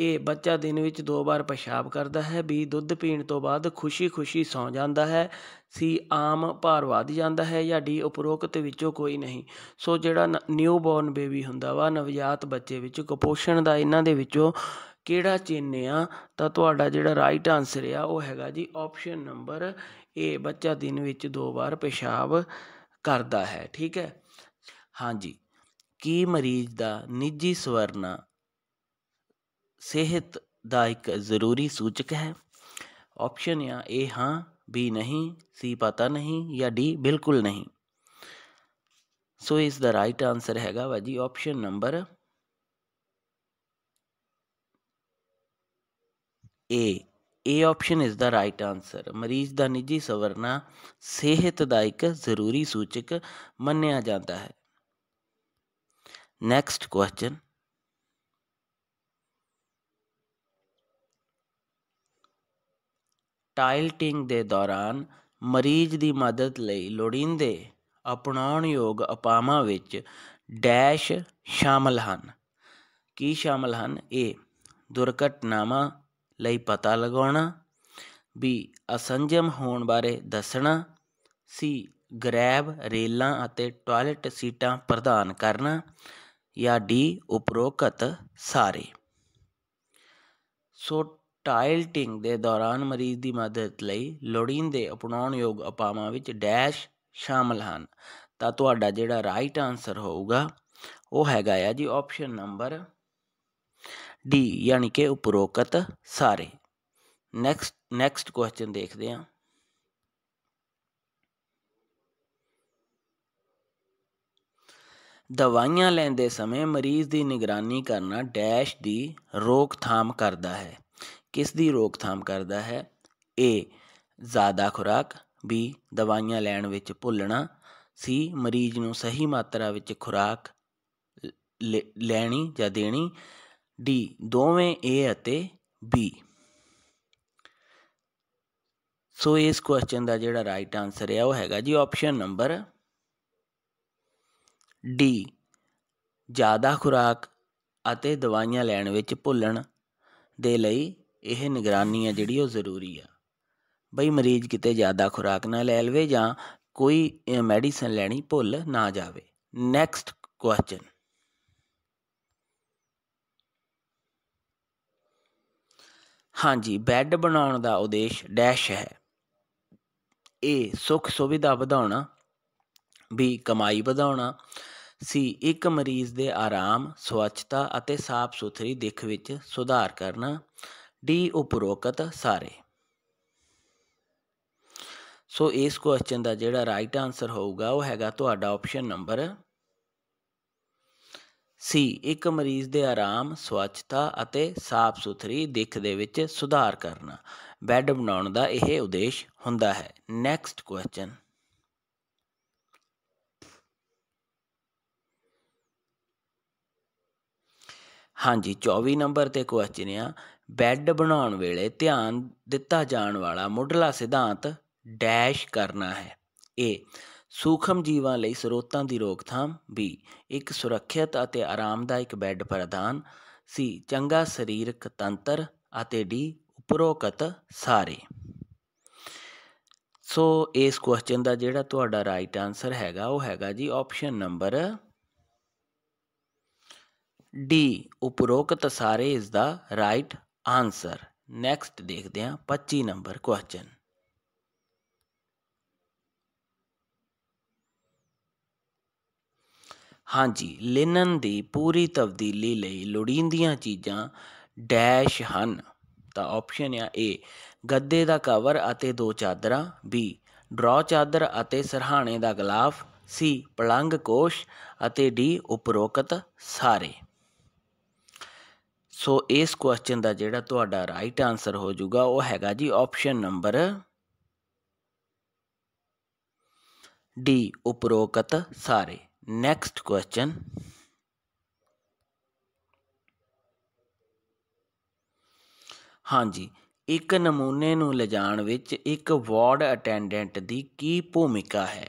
ਇਹ ਬੱਚਾ ਦਿਨ ਵਿੱਚ ਦੋ ਵਾਰ ਪਿਸ਼ਾਬ ਕਰਦਾ ਹੈ ਬੀ ਦੁੱਧ ਪੀਣ ਤੋਂ ਬਾਅਦ ਖੁਸ਼ੀ-ਖੁਸ਼ੀ ਸੌਂ ਜਾਂਦਾ ਹੈ ਸੀ ਆਮ ਭਾਰ ਵਧ ਜਾਂਦਾ ਹੈ ਜਾਂ ਡੀ ਉਪਰੋਕਤ ਵਿੱਚੋਂ ਕੋਈ ਨਹੀਂ ਸੋ ਜਿਹੜਾ ਨਿਊ ਬੌਰਨ ਬੇਬੀ ਹੁੰਦਾ ਵਾ ਨਵਜਾਤ ਬੱਚੇ ਵਿੱਚ ਕੁਪੋਸ਼ਣ ਦਾ ਇਹਨਾਂ ਦੇ ਵਿੱਚੋਂ ਕਿਹੜਾ ਚਿੰਨ ਆ ਤਾਂ ਤੁਹਾਡਾ ਜਿਹੜਾ ਰਾਈਟ ਆਨਸਰ ਆ ਉਹ ਹੈਗਾ ਜੀ ਆਪਸ਼ਨ ਨੰਬਰ ਏ ਬੱਚਾ ਦਿਨ ਵਿੱਚ ਦੋ ਵਾਰ ਪਿਸ਼ਾਬ ਕਰਦਾ ਹੈ ਠੀਕ ਹੈ ਹਾਂਜੀ ਕੀ ਮਰੀਜ਼ ਦਾ ਨਿੱਜੀ ਸਵਰਨਾ ਸਿਹਤ ਦਾ ਇੱਕ ਜ਼ਰੂਰੀ ਸੂਚਕ ਹੈ ਆਪਸ਼ਨ ਆ ਏ ਹਾਂ ਬੀ ਨਹੀਂ ਸੀ ਪਤਾ ਨਹੀਂ ਜਾਂ ਡੀ ਬਿਲਕੁਲ ਨਹੀਂ ਸੋ ਇਸ ਦਾ ਰਾਈਟ ਆਨਸਰ ਹੈਗਾ ਵਾ ਜੀ option number A A option is the right answer ਮਰੀਜ਼ ਦਾ ਨਿੱਜੀ ਸਵਰਨਾ ਸਿਹਤ ਦਾ ਇੱਕ ਜ਼ਰੂਰੀ ਸੂਚਕ ਮੰਨਿਆ ਜਾਂਦਾ ਹੈ Next question. ਟਾਇਲਟਿੰਗ ਦੇ ਦੌਰਾਨ ਮਰੀਜ਼ ਦੀ ਮਦਦ ਲਈ ਲੋੜੀਂਦੇ ਅਪਣਾਉਣਯੋਗ ਉਪਾਵਾਂ ਵਿੱਚ ਡੈਸ਼ ਸ਼ਾਮਲ ਹਨ ਕੀ ਸ਼ਾਮਲ ਹਨ ਇਹ ਦੁਰਘਟਨਾਵਾਂ ਲਈ ਪਤਾ ਲਗਾਉਣਾ ਬੀ ਅਸੰਜਮ ਹੋਣ ਬਾਰੇ ਦੱਸਣਾ ਸੀ ਗ੍ਰੈਬ ਰੇਲਾਂ ਅਤੇ ਟਾਇਲਟ ਸੀਟਾਂ ਪ੍ਰਦਾਨ ਕਰਨਾ या डी ਉਪਰੋਕਤ ਸਾਰੇ ਸੋ ਟਾਇਲਟਿੰਗ ਦੇ ਦੌਰਾਨ ਮਰੀਜ਼ ਦੀ ਮਦਦ ਲਈ ਲੋੜੀਂਦੇ ਅਪਣਾਉਣਯੋਗ ਉਪਾਵਾਂ ਵਿੱਚ ਡੈਸ਼ ਸ਼ਾਮਲ ਹਨ ਤਾਂ ਤੁਹਾਡਾ ਜਿਹੜਾ ਰਾਈਟ ਆਨਸਰ ਹੋਊਗਾ ਉਹ ਹੈਗਾ ਆ ਜੀ ਆਪਸ਼ਨ ਨੰਬਰ ਡੀ ਯਾਨੀ ਕਿ ਉਪਰੋਕਤ ਸਾਰੇ ਨੈਕਸਟ ਨੈਕਸਟ ਕੁਐਸਚਨ ਦੇਖਦੇ ਹਾਂ ਦਵਾਈਆਂ ਲੈਂਦੇ ਸਮੇਂ ਮਰੀਜ਼ ਦੀ ਨਿਗਰਾਨੀ ਕਰਨਾ ਡੈਸ਼ ਦੀ ਰੋਕਥਾਮ ਕਰਦਾ ਹੈ ਕਿਸ ਦੀ ਰੋਕਥਾਮ ਕਰਦਾ ਹੈ ਏ ਜ਼ਿਆਦਾ ਖੁਰਾਕ ਬੀ ਦਵਾਈਆਂ ਲੈਣ ਵਿੱਚ ਭੁੱਲਣਾ ਸੀ ਮਰੀਜ਼ ਨੂੰ ਸਹੀ ਮਾਤਰਾ ਵਿੱਚ ਖੁਰਾਕ ਲੈਣੀ ਜਾਂ ਦੇਣੀ ਡੀ ਦੋਵੇਂ ਏ ਅਤੇ ਬੀ ਸੋ ਇਸ ਕੁਐਸਚਨ ਦਾ ਜਿਹੜਾ ਰਾਈਟ ਆਨਸਰ ਹੈ ਉਹ ਹੈਗਾ ਜੀ ਆਪਸ਼ਨ ਨੰਬਰ ਡੀ ਜ਼ਿਆਦਾ ਖੁਰਾਕ ਅਤੇ ਦਵਾਈਆਂ ਲੈਣ ਵਿੱਚ ਭੁੱਲਣ ਦੇ ਲਈ ਇਹ ਨਿਗਰਾਨੀ ਹੈ ਜਿਹੜੀ ਉਹ ਜ਼ਰੂਰੀ ਆ ਬਈ ਮਰੀਜ਼ ਕਿਤੇ ਜ਼ਿਆਦਾ ਖੁਰਾਕ ਨਾ ਲੈ ਲਵੇ ਜਾਂ ਕੋਈ ਮੈਡੀਸਨ ਲੈਣੀ ਭੁੱਲ ਨਾ ਜਾਵੇ ਨੈਕਸਟ ਕੁਐਸਚਨ ਹਾਂਜੀ ਬੈੱਡ ਬਣਾਉਣ ਦਾ ਉਦੇਸ਼ ਡੈਸ਼ ਹੈ ਏ ਸੁੱਖ ਸੁਵਿਧਾ ਵਧਾਉਣਾ ਬੀ ਕਮਾਈ ਵਧਾਉਣਾ ਸੀ ਇੱਕ ਮਰੀਜ਼ ਦੇ ਆਰਾਮ ਸਵੱਛਤਾ ਅਤੇ ਸਾਫ਼ ਸੁਥਰੀ ਦਿੱਖ ਵਿੱਚ ਸੁਧਾਰ ਕਰਨਾ ਡੀ ਉਪਰੋਕਤ ਸਾਰੇ ਸੋ ਇਸ ਕੁਐਸਚਨ ਦਾ ਜਿਹੜਾ ਰਾਈਟ ਆਨਸਰ ਹੋਊਗਾ ਉਹ ਹੈਗਾ ਤੁਹਾਡਾ ਆਪਸ਼ਨ ਨੰਬਰ ਸੀ ਇੱਕ ਮਰੀਜ਼ ਦੇ ਆਰਾਮ ਸਵੱਛਤਾ ਅਤੇ ਸਾਫ਼ ਸੁਥਰੀ ਦਿੱਖ ਦੇ ਵਿੱਚ ਸੁਧਾਰ ਕਰਨਾ ਬੈੱਡ ਬਣਾਉਣ ਦਾ ਇਹ ਉਦੇਸ਼ ਹੁੰਦਾ ਹੈ ਨੈਕਸਟ ਕੁਐਸਚਨ ਹਾਂਜੀ 24 ਨੰਬਰ ਤੇ ਕੁਐਸਚਨ ਆ ਬੈੱਡ ਬਣਾਉਣ ਵੇਲੇ ਧਿਆਨ ਦਿੱਤਾ ਜਾਣ ਵਾਲਾ ਮੁੱਢਲਾ ਸਿਧਾਂਤ ਡੈਸ਼ ਕਰਨਾ ਹੈ ਏ ਸੂਖਮ ਜੀਵਾਂ ਲਈ ਸਰੋਤਾਂ ਦੀ ਰੋਕਥਾਮ ਬੀ ਇੱਕ ਸੁਰੱਖਿਅਤ ਅਤੇ ਆਰਾਮਦਾਇਕ ਬੈੱਡ ਪ੍ਰਦਾਨ ਸੀ ਚੰਗਾ ਸਰੀਰਕ ਤੰਤਰ ਅਤੇ ਡੀ ਉਪਰੋਕਤ ਸਾਰੇ ਸੋ ਇਸ ਕੁਐਸਚਨ ਦਾ ਜਿਹੜਾ ਤੁਹਾਡਾ ਰਾਈਟ ਆਨਸਰ ਹੈਗਾ ਉਹ ਹੈਗਾ ਜੀ ਆਪਸ਼ਨ ਨੰਬਰ ਡੀ ਉਪਰੋਕਤ ਸਾਰੇ ਇਸ ਦਾ ਰਾਈਟ ਆਨਸਰ ਨੈਕਸਟ ਦੇਖਦੇ ਹਾਂ 25 ਨੰਬਰ ਕੁਐਸਚਨ ਹਾਂਜੀ ਲਿਨਨ ਦੀ ਪੂਰੀ ਤਬਦੀਲੀ ਲਈ ਲੋੜੀਂਦੀਆਂ ਚੀਜ਼ਾਂ ਡੈਸ਼ ਹਨ ਤਾਂ ਆਪਸ਼ਨ ਆ ਏ ਗੱਦੇ ਦਾ ਕਵਰ ਅਤੇ ਦੋ ਚਾਦਰਾਂ ਬੀ ਡਰਾ ਚਾਦਰ ਅਤੇ ਸਰਹਾਣੇ ਦਾ ਗਲਾਫ ਸੀ ਪਲੰਗ ਕੋਸ਼ ਅਤੇ ਡੀ ਉਪਰੋਕਤ ਸਾਰੇ ਸੋ ਇਸ ਕੁਐਸਚਨ ਦਾ ਜਿਹੜਾ ਤੁਹਾਡਾ ਰਾਈਟ ਆਨਸਰ ਹੋ ਜਾਊਗਾ ਉਹ ਹੈਗਾ ਜੀ ਆਪਸ਼ਨ ਨੰਬਰ ਡੀ ਉਪਰੋਕਤ ਸਾਰੇ ਨੈਕਸਟ ਕੁਐਸਚਨ ਹਾਂਜੀ ਇੱਕ ਨਮੂਨੇ ਨੂੰ ਲਿਜਾਣ ਵਿੱਚ ਇੱਕ ਵਾਰਡ ਅਟੈਂਡੈਂਟ ਦੀ ਕੀ ਭੂਮਿਕਾ ਹੈ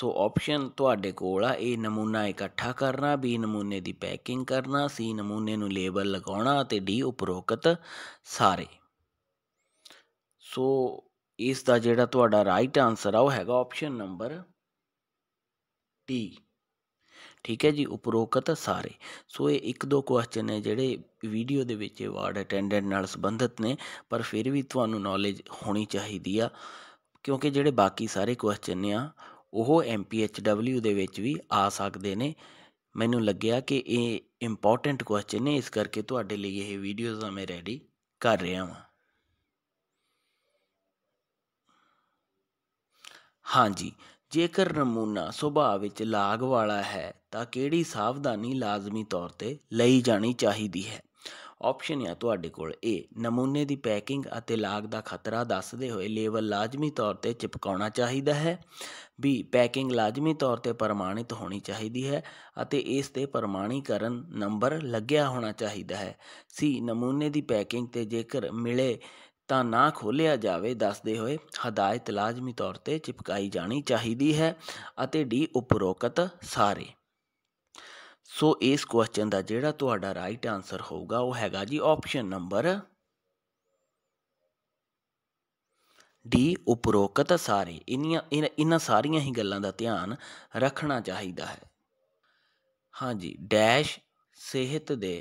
ਸੋ ਆਪਸ਼ਨ ਤੁਹਾਡੇ ਕੋਲ ਆ ਇਹ ਨਮੂਨਾ ਇਕੱਠਾ ਕਰਨਾ ਬੀ ਨਮੂਨੇ ਦੀ ਪੈਕਿੰਗ ਕਰਨਾ ਸੀ ਨਮੂਨੇ ਨੂੰ ਲੇਬਲ ਲਗਾਉਣਾ ਤੇ ਡੀ ਉਪਰੋਕਤ ਸਾਰੇ ਸੋ ਇਸ ਦਾ ਜਿਹੜਾ ਤੁਹਾਡਾ ਰਾਈਟ ਆਨਸਰ ਆ ਉਹ ਹੈਗਾ ਆਪਸ਼ਨ ਨੰਬਰ ਟੀ ਠੀਕ ਹੈ ਜੀ ਉਪਰੋਕਤ ਸਾਰੇ ਸੋ ਇਹ ਇੱਕ ਦੋ ਕੁਐਸਚਨ ਨੇ ਜਿਹੜੇ ਵੀਡੀਓ ਦੇ ਵਿੱਚ ਵਾਰਡ ਅਟੈਂਡੈਂਟ ਨਾਲ ਸੰਬੰਧਿਤ ਨੇ ਪਰ ਫਿਰ ਵੀ ਤੁਹਾਨੂੰ ਨੌਲੇਜ ਹੋਣੀ ਚਾਹੀਦੀ ਆ ਕਿਉਂਕਿ ਜਿਹੜੇ ਬਾਕੀ ਸਾਰੇ ਕੁਐਸਚਨ ਨੇ ਆ ਉਹ MPHW ਦੇ ਵਿੱਚ ਵੀ ਆ ਸਕਦੇ ਨੇ ਮੈਨੂੰ ਲੱਗਿਆ ਕਿ ਇਹ ਇੰਪੋਰਟੈਂਟ ਕੁਐਸਚਨ ਹੈ ਇਸ ਕਰਕੇ ਤੁਹਾਡੇ ਲਈ ਇਹ ਵੀਡੀਓਜ਼ ਮੈਂ ਰੈਡੀ ਕਰ ਰਿਹਾ ਹਾਂ ਹਾਂਜੀ ਜੇਕਰ ਨਮੂਨਾ ਸੁਭਾਅ ਵਿੱਚ ਲਾਗ ਵਾਲਾ ਹੈ ਤਾਂ ਕਿਹੜੀ ਸਾਵਧਾਨੀ ਲਾਜ਼ਮੀ ਤੌਰ ਤੇ ਲਈ ਜਾਣੀ ਚਾਹੀਦੀ ਹੈ ਆਪਸ਼ਨ ਆ ਤੁਹਾਡੇ ਕੋਲ ਇਹ ਨਮੂਨੇ ਦੀ ਪੈਕਿੰਗ ਅਤੇ ਲਾਗ ਦਾ ਖਤਰਾ ਦੱਸਦੇ ਹੋਏ ਲੇਬਲ ਲਾਜ਼ਮੀ ਤੌਰ ਤੇ ਚਿਪਕਾਉਣਾ ਚਾਹੀਦਾ ਹੈ ਵੀ ਪੈਕਿੰਗ ਲਾਜ਼ਮੀ ਤੌਰ ਤੇ ਪ੍ਰਮਾਣਿਤ ਹੋਣੀ ਚਾਹੀਦੀ ਹੈ ਅਤੇ ਇਸ ਤੇ ਪ੍ਰਮਾਣੀਕਰਨ ਨੰਬਰ ਲੱਗਿਆ ਹੋਣਾ ਚਾਹੀਦਾ ਹੈ ਸੀ ਨਮੂਨੇ ਦੀ ਪੈਕਿੰਗ ਤੇ ਜੇਕਰ ਮਿਲੇ ਤਾਂ ਨਾ ਖੋਲਿਆ ਜਾਵੇ ਦੱਸਦੇ ਹੋਏ ਹਦਾਇਤ ਲਾਜ਼ਮੀ ਤੌਰ ਤੇ ਚਿਪਕਾਈ ਜਾਣੀ ਚਾਹੀਦੀ ਹੈ ਅਤੇ ਡੀ ਉਪਰੋਕਤ ਸਾਰੇ ਸੋ ਇਸ ਕੁਐਸਚਨ ਦਾ ਜਿਹੜਾ ਤੁਹਾਡਾ ਰਾਈਟ ਆਨਸਰ ਹੋਊਗਾ ਉਹ ਹੈਗਾ ਜੀ ਆਪਸ਼ਨ ਨੰਬਰ ਡੀ ਉਪਰੋਕਤ ਸਾਰੇ ਇਨੀਆਂ ਇਨਾਂ ਸਾਰੀਆਂ ਹੀ ਗੱਲਾਂ ਦਾ ਧਿਆਨ ਰੱਖਣਾ ਚਾਹੀਦਾ ਹੈ ਹਾਂਜੀ ਡੈਸ਼ ਸਿਹਤ ਦੇ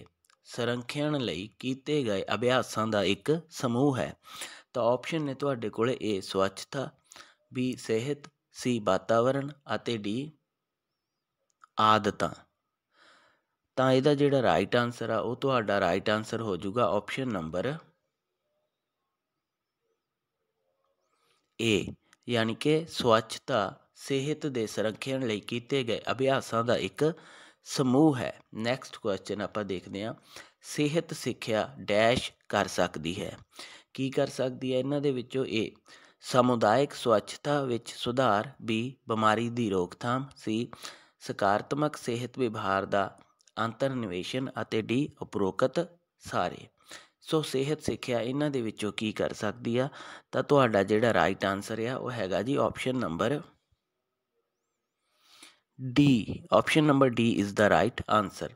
ਸੰਰਖਣ ਲਈ ਕੀਤੇ ਗਏ ਅਭਿਆਸਾਂ ਦਾ ਇੱਕ ਸਮੂਹ ਹੈ ਤਾਂ ਆਪਸ਼ਨ ਨੇ ਤੁਹਾਡੇ ਕੋਲੇ ਏ ਸਵੱਛਤਾ ਬੀ ਸਿਹਤ ਸੀ ਵਾਤਾਵਰਣ ਅਤੇ ਡੀ ਆਦਤਾਂ ਤਾਂ ਇਹਦਾ ਜਿਹੜਾ ਰਾਈਟ ਆਨਸਰ ਆ ਉਹ ਤੁਹਾਡਾ ਰਾਈਟ ਆਨਸਰ ਹੋ ਜਾਊਗਾ ਆਪਸ਼ਨ ਨੰਬਰ ਏ ਯਾਨੀ ਕਿ ਸਵੱਛਤਾ ਸਿਹਤ ਦੇ ਸੰਰਖਣ ਲਈ ਕੀਤੇ ਗਏ ਅਭਿਆਸਾਂ ਦਾ ਇੱਕ ਸਮੂਹ ਹੈ ਨੈਕਸਟ ਕੁਐਸਚਨ ਆਪਾਂ ਦੇਖਦੇ ਹਾਂ ਸਿਹਤ ਸਿੱਖਿਆ ਡੈਸ਼ ਕਰ ਸਕਦੀ ਹੈ ਕੀ ਕਰ ਸਕਦੀ ਹੈ ਇਹਨਾਂ ਦੇ ਵਿੱਚੋਂ ਏ ਸਮੁਦਾਇਕ ਸਵੱਛਤਾ ਵਿੱਚ ਸੁਧਾਰ ਬੀ ਬਿਮਾਰੀ ਦੀ ਰੋਕਥਾਮ ਸੀ ਸਕਾਰਾਤਮਕ ਸਿਹਤ ਵਿਵਹਾਰ ਦਾ ਅੰਤਰਨਿਵੇਸ਼ਨ ਅਤੇ ਡੀ ਉਪਰੋਕਤ ਸਾਰੇ ਸੋ ਸਿਹਤ ਸਿੱਖਿਆ ਇਹਨਾਂ ਦੇ ਵਿੱਚੋਂ ਕੀ ਕਰ ਸਕਦੀ ਆ ਤਾਂ ਤੁਹਾਡਾ ਜਿਹੜਾ ਰਾਈਟ ਆਨਸਰ ਆ ਉਹ ਹੈਗਾ ਜੀ option number D option number D is the right answer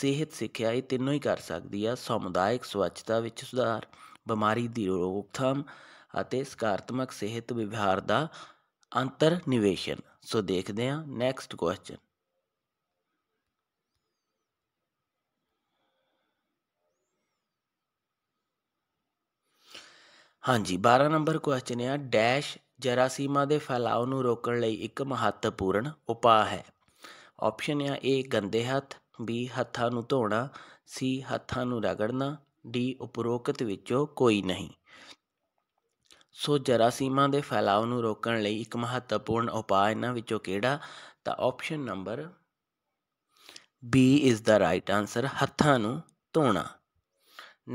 ਸਿਹਤ ਸਿੱਖਿਆ ਇਹ ਤਿੰਨੋਂ ਹੀ ਕਰ ਸਕਦੀ ਆ ਸਮੁਦਾਇਕ ਸਵੱਛਤਾ ਵਿੱਚ ਸੁਧਾਰ ਬਿਮਾਰੀ ਦੀ ਰੋਕਥਾਮ ਅਤੇ ਸਕਾਰਾਤਮਕ ਸਿਹਤ ਵਿਵਹਾਰ ਦਾ ਅੰਤਰ ਨਿਵੇਸ਼ਨ ਸੋ ਦੇਖਦੇ ਆ ਨੈਕਸਟ ਕੁਐਸਚਨ ਹਾਂਜੀ 12 ਨੰਬਰ ਕੁਐਸਚਨ ਹੈ ਡੈਸ਼ ਜਰਾਸੀਮਾ ਦੇ ਫੈਲਾਅ ਨੂੰ ਰੋਕਣ ਲਈ ਇੱਕ ਮਹੱਤਵਪੂਰਨ ਉਪਾਅ ਹੈ ਆਪਸ਼ਨ ਹੈ ਏ ਗੰਦੇ ਹੱਥ ਬੀ ਹੱਥਾਂ ਨੂੰ ਧੋਣਾ ਸੀ ਹੱਥਾਂ ਨੂੰ ਰਗੜਨਾ ਡੀ ਉਪਰੋਕਤ ਵਿੱਚੋਂ ਕੋਈ ਨਹੀਂ ਸੋ ਜਰਾਸੀਮਾ ਦੇ ਫੈਲਾਅ ਨੂੰ ਰੋਕਣ ਲਈ ਇੱਕ ਮਹੱਤਵਪੂਰਨ ਉਪਾਅ ਇਹਨਾਂ ਵਿੱਚੋਂ ਕਿਹੜਾ ਤਾਂ option number B is the right answer ਹੱਥਾਂ ਨੂੰ ਧੋਣਾ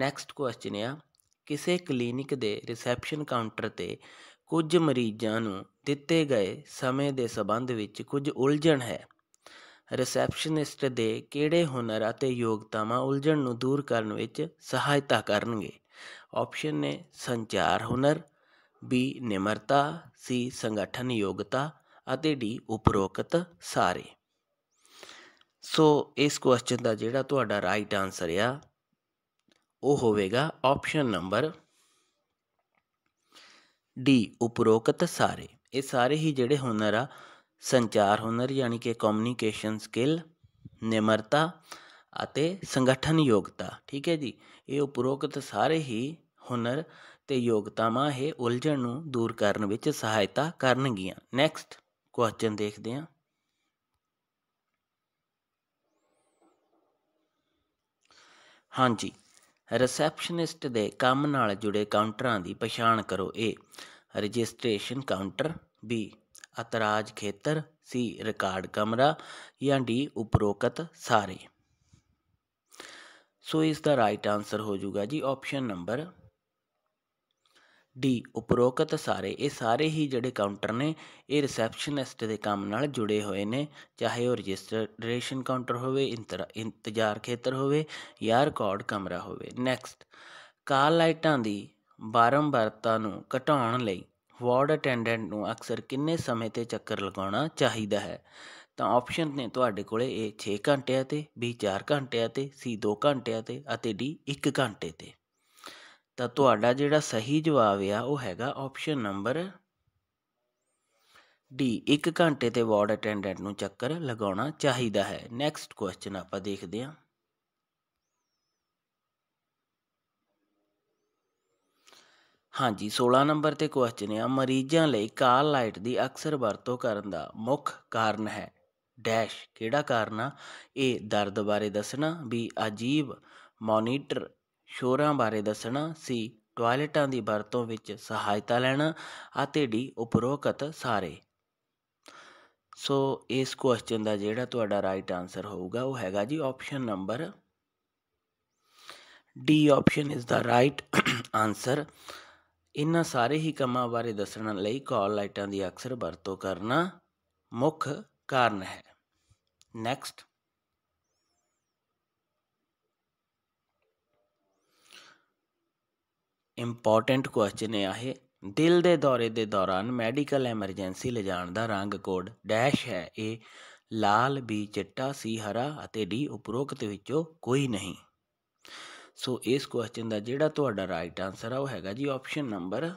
ਨੈਕਸਟ ਕੁਐਸਚਨ ਹੈ ਕਿਸੇ ਕਲੀਨਿਕ ਦੇ ਰਿਸੈਪਸ਼ਨ ਕਾਊਂਟਰ 'ਤੇ ਕੁਝ ਮਰੀਜ਼ਾਂ ਨੂੰ ਦਿੱਤੇ ਗਏ ਸਮੇਂ ਦੇ ਸਬੰਧ ਵਿੱਚ ਕੁਝ ਉਲਝਣ ਹੈ ਰਿਸੈਪਸ਼ਨਿਸਟ ਦੇ ਕਿਹੜੇ ਹੁਨਰ ਅਤੇ ਯੋਗਤਾਵਾਂ ਉਲਝਣ ਨੂੰ ਦੂਰ ਕਰਨ ਵਿੱਚ ਸਹਾਇਤਾ ਕਰਨਗੇ ਆਪਸ਼ਨ ਨੇ ਸੰਚਾਰ ਹੁਨਰ ਬੀ ਨਿਮਰਤਾ ਸੀ ਸੰਗਠਨ ਯੋਗਤਾ ਅਤੇ ਡੀ ਉਪਰੋਕਤ ਸਾਰੇ ਸੋ ਇਸ ਕੁਐਸਚਨ ਦਾ ਜਿਹੜਾ ਤੁਹਾਡਾ ਰਾਈਟ ਆਨਸਰ ਆ ਉਹ ਹੋਵੇਗਾ ਆਪਸ਼ਨ ਨੰਬਰ ਡੀ ਉਪਰੋਕਤ ਸਾਰੇ ਇਹ ਸਾਰੇ ਹੀ ਜਿਹੜੇ ਹੁਨਰ ਆ ਸੰਚਾਰ ਹੁਨਰ ਯਾਨੀ ਕਿ ਕਮਿਊਨੀਕੇਸ਼ਨ ਸਕਿੱਲ ਨਿਮਰਤਾ ਅਤੇ ਸੰਗਠਨ ਯੋਗਤਾ ਠੀਕ ਹੈ ਜੀ ਇਹ ਉਪਰੋਕਤ ਸਾਰੇ ਹੀ ਹੁਨਰ ਤੇ ਯੋਗਤਾਵਾਂ ਇਹ ਉਲਝਣ ਨੂੰ ਦੂਰ ਕਰਨ ਵਿੱਚ ਸਹਾਇਤਾ ਕਰਨਗੀਆਂ ਨੈਕਸਟ ਕੁਐਸਚਨ ਦੇਖਦੇ ਹਾਂ ਹਾਂਜੀ ਰਿਸੈਪਸ਼ਨਿਸਟ ਦੇ ਕੰਮ ਨਾਲ ਜੁੜੇ ਕਾਊਂਟਰਾਂ ਦੀ ਪਛਾਣ ਕਰੋ ਏ ਰਜਿਸਟ੍ਰੇਸ਼ਨ ਕਾਊਂਟਰ ਬੀ ਅਤਰਾਜ ਖੇਤਰ ਸੀ ਰਿਕਾਰਡ ਕਮਰਾ ਜਾਂ ਡੀ ਉਪਰੋਕਤ ਸਾਰੇ ਸੋ ਇਸ ਦਾ ਰਾਈਟ ਆਨਸਰ ਹੋ ਜਾਊਗਾ ਜੀ ਆਪਸ਼ਨ ਨੰਬਰ ਡੀ ਉਪਰੋਕਤ ਸਾਰੇ ਇਹ ਸਾਰੇ ਹੀ ਜਿਹੜੇ ਕਾਊਂਟਰ ਨੇ ਇਹ ਰਿਸੈਪਸ਼ਨਿਸਟ ਦੇ ਕੰਮ ਨਾਲ ਜੁੜੇ ਹੋਏ ਨੇ ਚਾਹੇ ਉਹ ਰਜਿਸਟ੍ਰੇਸ਼ਨ ਕਾਊਂਟਰ ਹੋਵੇ ਇੰਤਜ਼ਾਰ ਖੇਤਰ ਹੋਵੇ ਜਾਂ ਰਿਕਾਰਡ ਕਮਰਾ ਹੋਵੇ ਨੈਕਸਟ ਕਾਲ ਲਾਈਟਾਂ ਦੀ ਬਾਰੰਬਾਰਤਾ ਨੂੰ ਘਟਾਉਣ ਲਈ ਵਾਰਡ ਅਟੈਂਡੈਂਟ ਨੂੰ ਅਕਸਰ ਕਿੰਨੇ ਸਮੇਂ ਤੇ ਚੱਕਰ ਲਗਾਉਣਾ ਚਾਹੀਦਾ ਹੈ ਤਾਂ ਆਪਸ਼ਨ ਨੇ ਤੁਹਾਡੇ ਕੋਲੇ ਇਹ 6 ਘੰਟਿਆਂ ਤੇ ਵੀ 4 ਘੰਟਿਆਂ ਤੇ ਸੀ 2 ਘੰਟਿਆਂ ਤੇ ਅਤੇ ਡੀ 1 ਘੰਟੇ ਤੇ ਤਾਂ ਤੁਹਾਡਾ ਜਿਹੜਾ ਸਹੀ ਜਵਾਬ ਆ ਉਹ ਹੈਗਾ ਆਪਸ਼ਨ ਨੰਬਰ ਡੀ 1 ਘੰਟੇ ਤੇ ਵਾਰਡ ਅਟੈਂਡੈਂਟ ਨੂੰ ਚੱਕਰ ਲਗਾਉਣਾ ਚਾਹੀਦਾ ਹੈ ਨੈਕਸਟ ਕੁਐਸਚਨ ਆਪਾਂ ਦੇਖਦੇ ਹਾਂ ਹਾਂਜੀ 16 ਨੰਬਰ ਤੇ ਕੁਐਸਚਨ ਆ ਮਰੀਜ਼ਾਂ ਲਈ ਕਾਲ ਲਾਈਟ ਦੀ ਅਕਸਰ ਵਰਤੋਂ ਕਰਨ ਦਾ ਮੁੱਖ ਕਾਰਨ ਹੈ ਡੈਸ਼ ਕਿਹੜਾ ਕਾਰਨ ਆ ਇਹ ਦਰਦ ਬਾਰੇ ਦੱਸਣਾ ਵੀ ਅਜੀਬ ਮੋਨੀਟਰ ਸ਼ੋਰਾਂ ਬਾਰੇ ਦੱਸਣਾ ਸੀ ਟਾਇਲਟਾਂ ਦੀ ਵਰਤੋਂ ਵਿੱਚ ਸਹਾਇਤਾ ਲੈਣਾ ਅਤੇ ਡੀ ਉਪਰੋਕਤ ਸਾਰੇ ਸੋ ਇਸ ਕੁਐਸਚਨ ਦਾ ਜਿਹੜਾ ਤੁਹਾਡਾ ਰਾਈਟ ਆਨਸਰ ਹੋਊਗਾ ਉਹ ਹੈਗਾ ਜੀ option number D option is the right answer ਇਨ੍ਹਾਂ ਸਾਰੇ ਹੀ ਕੰਮਾਂ ਬਾਰੇ ਦੱਸਣ ਲਈ ਕਾਲ ਲਾਈਟਾਂ ਦੀ ਅਕਸਰ ਵਰਤੋਂ ਕਰਨਾ ਮੁੱਖ ਕਾਰਨ ਹੈ ਨੈਕਸਟ ਇੰਪੋਰਟੈਂਟ ਕੁਐਸਚਨ ਇਹ ਆਹੇ ਦਿਲ ਦੇ ਦੌਰੇ ਦੇ ਦੌਰਾਨ ਮੈਡੀਕਲ ਐਮਰਜੈਂਸੀ ਲਿਜਾਣ ਦਾ ਰੰਗ ਕੋਡ ਡੈਸ਼ ਹੈ ਇਹ ਲਾਲ ਬੀ ਚਿੱਟਾ ਸੀ ਹਰਾ ਅਤੇ ਡੀ ਉਪਰੋਕਤ ਵਿੱਚੋਂ ਕੋਈ ਨਹੀਂ ਸੋ ਇਸ ਕੁਐਸਚਨ ਦਾ ਜਿਹੜਾ ਤੁਹਾਡਾ ਰਾਈਟ ਆਨਸਰ ਆ ਉਹ ਹੈਗਾ ਜੀ ਆਪਸ਼ਨ ਨੰਬਰ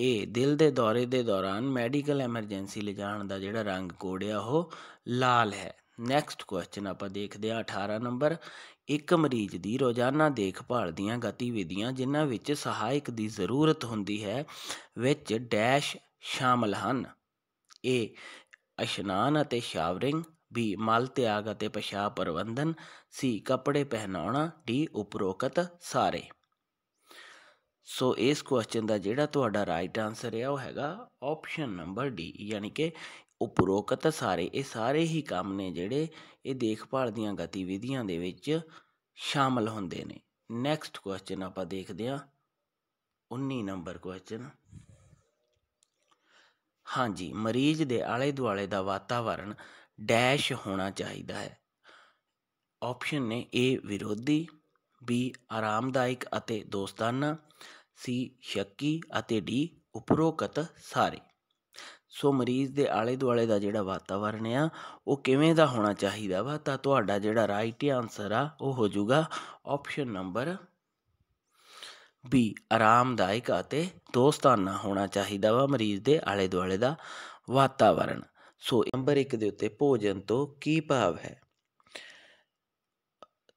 ਏ ਦਿਲ ਦੇ ਦੌਰੇ ਦੇ ਦੌਰਾਨ ਮੈਡੀਕਲ ਐਮਰਜੈਂਸੀ ਲਿਜਾਣ ਦਾ ਜਿਹੜਾ ਰੰਗ ਕੋਡ ਆ ਉਹ ਲਾਲ ਹੈ ਨੈਕਸਟ ਕੁਐਸਚਨ ਆਪਾਂ ਦੇਖਦੇ ਆ 18 ਨੰਬਰ ਇੱਕ ਮਰੀਜ਼ ਦੀ ਰੋਜ਼ਾਨਾ ਦੇਖਭਾਲ ਦੀਆਂ ਗਤੀਵਿਧੀਆਂ ਜਿਨ੍ਹਾਂ ਵਿੱਚ ਸਹਾਇਕ ਦੀ ਜ਼ਰੂਰਤ ਹੁੰਦੀ ਹੈ ਵਿੱਚ ਡੈਸ਼ ਸ਼ਾਮਲ ਹਨ ਇਹ ਇਸ਼ਨਾਨ ਅਤੇ ਸ਼ਾਵਰਿੰਗ ਬੀ ਮਲ ਤਿਆਗ ਅਤੇ ਪਸ਼ਾਬ ਪ੍ਰਬੰਧਨ ਸੀ ਕੱਪੜੇ ਪਹਿਨਾਉਣਾ ਡੀ ਉਪਰੋਕਤ ਸਾਰੇ ਸੋ ਇਸ ਕੁਐਸਚਨ ਦਾ ਜਿਹੜਾ ਤੁਹਾਡਾ ਰਾਈਟ ਆਨਸਰ ਹੈ ਉਹ ਹੈਗਾ ਆਪਸ਼ਨ ਨੰਬਰ ਡੀ ਯਾਨੀ ਕਿ ਉਪਰੋਕਤ ਸਾਰੇ ਇਹ ਸਾਰੇ ਹੀ ਕੰਮ ਨੇ ਜਿਹੜੇ ਇਹ ਦੇਖਭਾਲ ਦੀਆਂ ਗਤੀਵਿਧੀਆਂ ਦੇ ਵਿੱਚ ਸ਼ਾਮਲ ਹੁੰਦੇ ਨੇ ਨੈਕਸਟ ਕੁਐਸਚਨ ਆਪਾਂ ਦੇਖਦੇ ਹਾਂ 19 ਨੰਬਰ ਕੁਐਸਚਨ ਹਾਂਜੀ ਮਰੀਜ਼ ਦੇ ਆਲੇ ਦੁਆਲੇ ਦਾ ਵਾਤਾਵਰਣ ਡੈਸ਼ ਹੋਣਾ ਚਾਹੀਦਾ ਹੈ ਆਪਸ਼ਨ ਨੇ A ਵਿਰੋਧੀ B ਆਰਾਮਦਾਇਕ ਅਤੇ ਦੋਸਤਾਨਾ C ਸ਼ੱਕੀ ਅਤੇ D ਉਪਰੋਕਤ ਸਾਰੇ ਸੋ ਮਰੀਜ਼ ਦੇ ਆਲੇ ਦੁਆਲੇ ਦਾ ਜਿਹੜਾ ਵਾਤਾਵਰਣ ਆ ਉਹ ਕਿਵੇਂ ਦਾ ਹੋਣਾ ਚਾਹੀਦਾ ਵਾ ਤਾਂ ਤੁਹਾਡਾ ਜਿਹੜਾ ਰਾਈਟ ਆਨਸਰ ਆ ਉਹ ਹੋ ਜਾਊਗਾ ਆਪਸ਼ਨ ਨੰਬਰ ਬੀ ਆਰਾਮਦਾਇਕ ਅਤੇ ਦੋਸਤਾਨਾ ਹੋਣਾ ਚਾਹੀਦਾ ਵਾ ਮਰੀਜ਼ ਦੇ ਆਲੇ ਦੁਆਲੇ ਦਾ ਵਾਤਾਵਰਣ ਸੋ ਨੰਬਰ 1 ਦੇ ਉੱਤੇ ਭੋਜਨ ਤੋਂ ਕੀ ਭਾਵ ਹੈ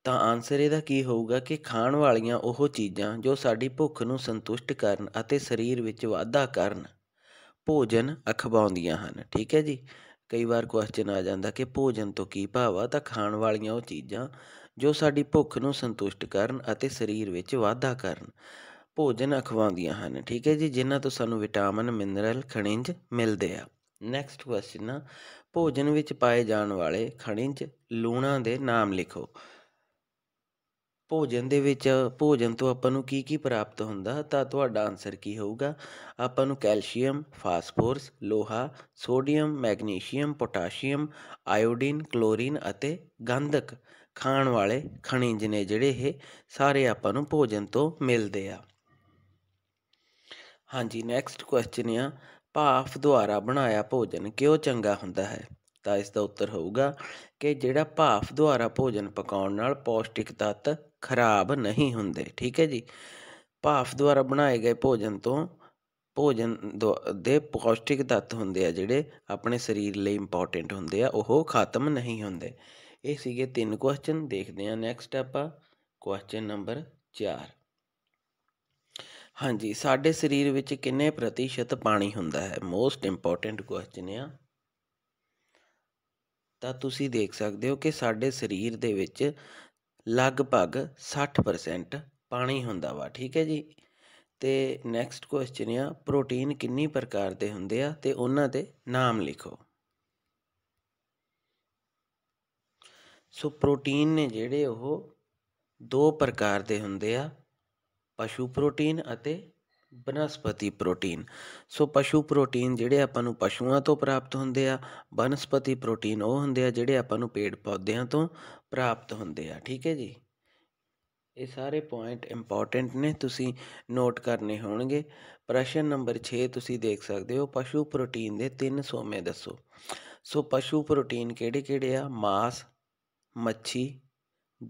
ਤਾਂ ਆਨਸਰ ਇਹਦਾ ਕੀ ਹੋਊਗਾ ਕਿ ਖਾਣ ਵਾਲੀਆਂ ਉਹ ਚੀਜ਼ਾਂ ਜੋ ਸਾਡੀ ਭੁੱਖ ਨੂੰ ਸੰਤੁਸ਼ਟ ਕਰਨ ਅਤੇ ਸਰੀਰ ਵਿੱਚ ਵਾਧਾ ਕਰਨ ਭੋਜਨ ਅਖਵਾਉਂਦੀਆਂ ਹਨ ਠੀਕ ਹੈ ਜੀ ਕਈ ਵਾਰ ਕੁਐਸਚਨ ਆ ਜਾਂਦਾ ਕਿ ਭੋਜਨ ਤੋਂ ਕੀ ਭਾਵ ਆ ਤਾਂ ਖਾਣ ਵਾਲੀਆਂ ਉਹ ਚੀਜ਼ਾਂ ਜੋ ਸਾਡੀ ਭੁੱਖ ਨੂੰ ਸੰਤੁਸ਼ਟ ਕਰਨ ਅਤੇ ਸਰੀਰ ਵਿੱਚ ਵਾਧਾ ਕਰਨ ਭੋਜਨ ਅਖਵਾਉਂਦੀਆਂ ਹਨ ਠੀਕ ਹੈ ਜੀ ਜਿਨ੍ਹਾਂ ਤੋਂ ਸਾਨੂੰ ਵਿਟਾਮਿਨ ਮਿਨਰਲ ਖਣਿਜ ਮਿਲਦੇ ਆ ਨੈਕਸਟ ਕੁਐਸਚਨ ਭੋਜਨ ਵਿੱਚ ਪਾਏ ਜਾਣ ਵਾਲੇ ਖਣਿਜ ਲੂਣਾ ਦੇ ਨਾਮ ਲਿਖੋ ਭੋਜਨ ਦੇ ਵਿੱਚ ਭੋਜਨ ਤੋਂ ਆਪਾਂ ਨੂੰ ਕੀ ਕੀ ਪ੍ਰਾਪਤ ਹੁੰਦਾ ਤਾਂ ਤੁਹਾਡਾ ਆਨਸਰ ਕੀ ਹੋਊਗਾ ਆਪਾਂ ਨੂੰ ਕੈਲਸ਼ੀਅਮ ਫਾਸਫੋਰਸ ਲੋਹਾ sodium magnesium potassium iodine chlorine ਅਤੇ ਗੰਧਕ ਖਾਣ ਵਾਲੇ ਖਣਿਜ ਨੇ ਜਿਹੜੇ ਇਹ ਸਾਰੇ ਆਪਾਂ ਨੂੰ ਭੋਜਨ ਤੋਂ ਮਿਲਦੇ ਆ ਹਾਂਜੀ ਨੈਕਸਟ ਕੁਐਸਚਨ ਆ ਭਾਫ ਦੁਆਰਾ ਬਣਾਇਆ ਭੋਜਨ ਕਿਉਂ ਚੰਗਾ ਹੁੰਦਾ ਹੈ ਤਾਂ ਇਸ ਦਾ ਉੱਤਰ ਹੋਊਗਾ ਕਿ ਜਿਹੜਾ ਭਾਫ ਦੁਆਰਾ ਭੋਜਨ ਪਕਾਉਣ ਨਾਲ ਪੌਸ਼ਟਿਕ ਤੱਤ ਖਰਾਬ ਨਹੀਂ ਹੁੰਦੇ ਠੀਕ ਹੈ ਜੀ ਭਾਫ ਦੁਆਰਾ ਬਣਾਏ ਗਏ ਭੋਜਨ ਤੋਂ ਭੋਜਨ ਦੇ ਪੌਸ਼ਟਿਕ ਤੱਤ ਹੁੰਦੇ ਆ ਜਿਹੜੇ ਆਪਣੇ ਸਰੀਰ ਲਈ ਇੰਪੋਰਟੈਂਟ ਹੁੰਦੇ ਆ ਉਹ ਖਤਮ ਨਹੀਂ ਹੁੰਦੇ ਇਹ ਸੀਗੇ ਤਿੰਨ ਕੁਐਸਚਨ ਦੇਖਦੇ ਆ ਨੈਕਸਟ ਆਪਾਂ ਕੁਐਸਚਨ ਨੰਬਰ 4 ਹਾਂਜੀ ਸਾਡੇ ਸਰੀਰ ਵਿੱਚ ਕਿੰਨੇ ਪ੍ਰਤੀਸ਼ਤ ਪਾਣੀ ਹੁੰਦਾ ਹੈ ਮੋਸਟ ਇੰਪੋਰਟੈਂਟ ਕੁਐਸਚਨ ਆ ਤਾਂ ਤੁਸੀਂ ਦੇਖ ਸਕਦੇ ਹੋ ਕਿ ਸਾਡੇ ਸਰੀਰ ਦੇ ਵਿੱਚ ਲਗਭਗ 60% ਪਾਣੀ ਹੁੰਦਾ ਵਾ ਠੀਕ ਹੈ ਜੀ ਤੇ ਨੈਕਸਟ ਕੁਐਸਚਨ ਆ ਪ੍ਰੋਟੀਨ ਕਿੰਨੀ ਪ੍ਰਕਾਰ ਦੇ ਹੁੰਦੇ ਆ ਤੇ ਉਹਨਾਂ ਦੇ ਨਾਮ ਲਿਖੋ ਸੋ ਪ੍ਰੋਟੀਨ ਨੇ ਜਿਹੜੇ ਉਹ ਦੋ ਪ੍ਰਕਾਰ ਦੇ ਹੁੰਦੇ ਆ ਪਸ਼ੂ ਪ੍ਰੋਟੀਨ ਅਤੇ ਬਨਸਪਤੀ ਪ੍ਰੋਟੀਨ ਸੋ ਪਸ਼ੂ ਪ੍ਰੋਟੀਨ ਜਿਹੜੇ ਆਪਾਂ ਨੂੰ ਪਸ਼ੂਆਂ ਤੋਂ ਪ੍ਰਾਪਤ ਹੁੰਦੇ ਆ ਬਨਸਪਤੀ ਪ੍ਰੋਟੀਨ ਉਹ ਹੁੰਦੇ ਆ ਜਿਹੜੇ ਆਪਾਂ ਨੂੰ ਪੇੜ ਪੌਦਿਆਂ ਤੋਂ ਪ੍ਰਾਪਤ ਹੁੰਦੇ ਆ ਠੀਕ ਹੈ ਜੀ ਇਹ ਸਾਰੇ ਪੁਆਇੰਟ ਇੰਪੋਰਟੈਂਟ ਨੇ ਤੁਸੀਂ ਨੋਟ ਕਰਨੇ ਹੋਣਗੇ ਪ੍ਰਸ਼ਨ ਨੰਬਰ 6 ਤੁਸੀਂ ਦੇਖ ਸਕਦੇ ਹੋ ਪਸ਼ੂ ਪ੍ਰੋਟੀਨ ਦੇ ਤਿੰਨ ਸੋਮੇ ਦੱਸੋ ਸੋ ਪਸ਼ੂ ਪ੍ਰੋਟੀਨ ਕਿਹੜੇ-ਕਿਹੜੇ ਆ ਮਾਸ ਮੱਛੀ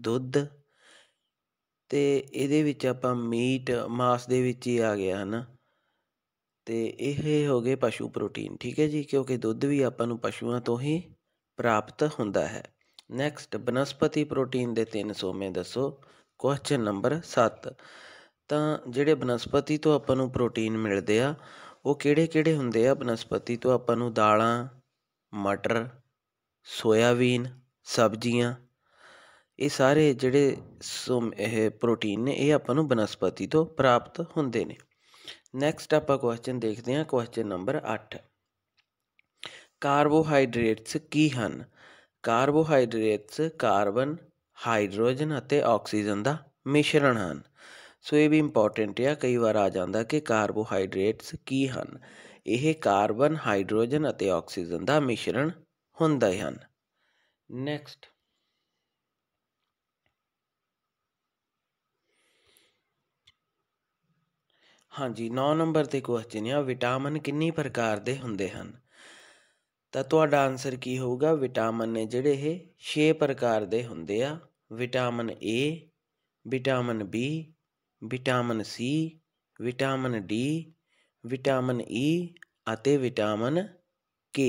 ਦੁੱਧ ਤੇ ਇਹਦੇ ਵਿੱਚ ਆਪਾਂ ਮੀਟ ਮਾਸ ਦੇ ਵਿੱਚ ਹੀ ਆ ਗਿਆ ਹਨਾ ਤੇ ਇਹ ਹੋ ਗਏ ਪਸ਼ੂ ਪ੍ਰੋਟੀਨ ਠੀਕ ਹੈ ਜੀ ਕਿਉਂਕਿ ਦੁੱਧ ਵੀ ਆਪਾਂ ਨੂੰ ਪਸ਼ੂਆਂ ਤੋਂ ਹੀ ਪ੍ਰਾਪਤ ਹੁੰਦਾ ਹੈ ਨੈਕਸਟ ਬਨਸਪਤੀ ਪ੍ਰੋਟੀਨ ਦੇ ਤਿੰਨ ਸੋਮੇ ਦੱਸੋ ਕੁਐਸਚਨ ਨੰਬਰ 7 ਤਾਂ ਜਿਹੜੇ ਬਨਸਪਤੀ ਤੋਂ ਆਪਾਂ ਨੂੰ ਪ੍ਰੋਟੀਨ ਮਿਲਦੇ ਆ ਉਹ ਕਿਹੜੇ-ਕਿਹੜੇ ਹੁੰਦੇ ਆ ਬਨਸਪਤੀ ਤੋਂ ਆਪਾਂ ਨੂੰ ਦਾਲਾਂ ਮਟਰ ਸੋਇਆਬੀਨ ਸਬਜ਼ੀਆਂ ਇਹ ਸਾਰੇ ਜਿਹੜੇ ਸਮ ਇਹ ਪ੍ਰੋਟੀਨ ਨੇ ਇਹ ਆਪਾਂ ਨੂੰ ਬਨਸਪਤੀ ਤੋਂ ਪ੍ਰਾਪਤ ਹੁੰਦੇ ਨੇ ਨੈਕਸਟ ਆਪਾਂ ਕੁਐਸਚਨ ਦੇਖਦੇ ਹਾਂ ਕੁਐਸਚਨ ਨੰਬਰ 8 ਕਾਰਬੋਹਾਈਡਰੇਟਸ ਕੀ ਹਨ ਕਾਰਬੋਹਾਈਡਰੇਟਸ ਕਾਰਬਨ ਹਾਈਡਰੋਜਨ ਅਤੇ ਆਕਸੀਜਨ ਦਾ ਮਿਸ਼ਰਣ ਹਨ ਸੋ ਇਹ ਵੀ ਇੰਪੋਰਟੈਂਟ ਹੈ ਕਈ ਵਾਰ ਆ ਜਾਂਦਾ ਕਿ ਕਾਰਬੋਹਾਈਡਰੇਟਸ ਕੀ ਹਨ ਇਹ ਕਾਰਬਨ ਹਾਈਡਰੋਜਨ ਅਤੇ ਆਕਸੀਜਨ ਦਾ ਮਿਸ਼ਰਣ ਹੁੰਦੇ ਹਨ ਨੈਕਸਟ ਹਾਂਜੀ 9 ਨੰਬਰ ਤੇ ਕੁਐਸਚਨ ਆ ਵਿਟਾਮਿਨ ਕਿੰਨੀ ਪ੍ਰਕਾਰ ਦੇ ਹੁੰਦੇ ਹਨ ਤਾਂ ਤੁਹਾਡਾ ਆਨਸਰ ਕੀ ਹੋਊਗਾ ਵਿਟਾਮਿਨ ਨੇ ਜਿਹੜੇ ਇਹ 6 ਪ੍ਰਕਾਰ ਦੇ ਹੁੰਦੇ ਆ vitamin A vitamin B vitamin C vitamin D vitamin E e ਅਤੇ ਵਿਟਾਮਿਨ ਕੇ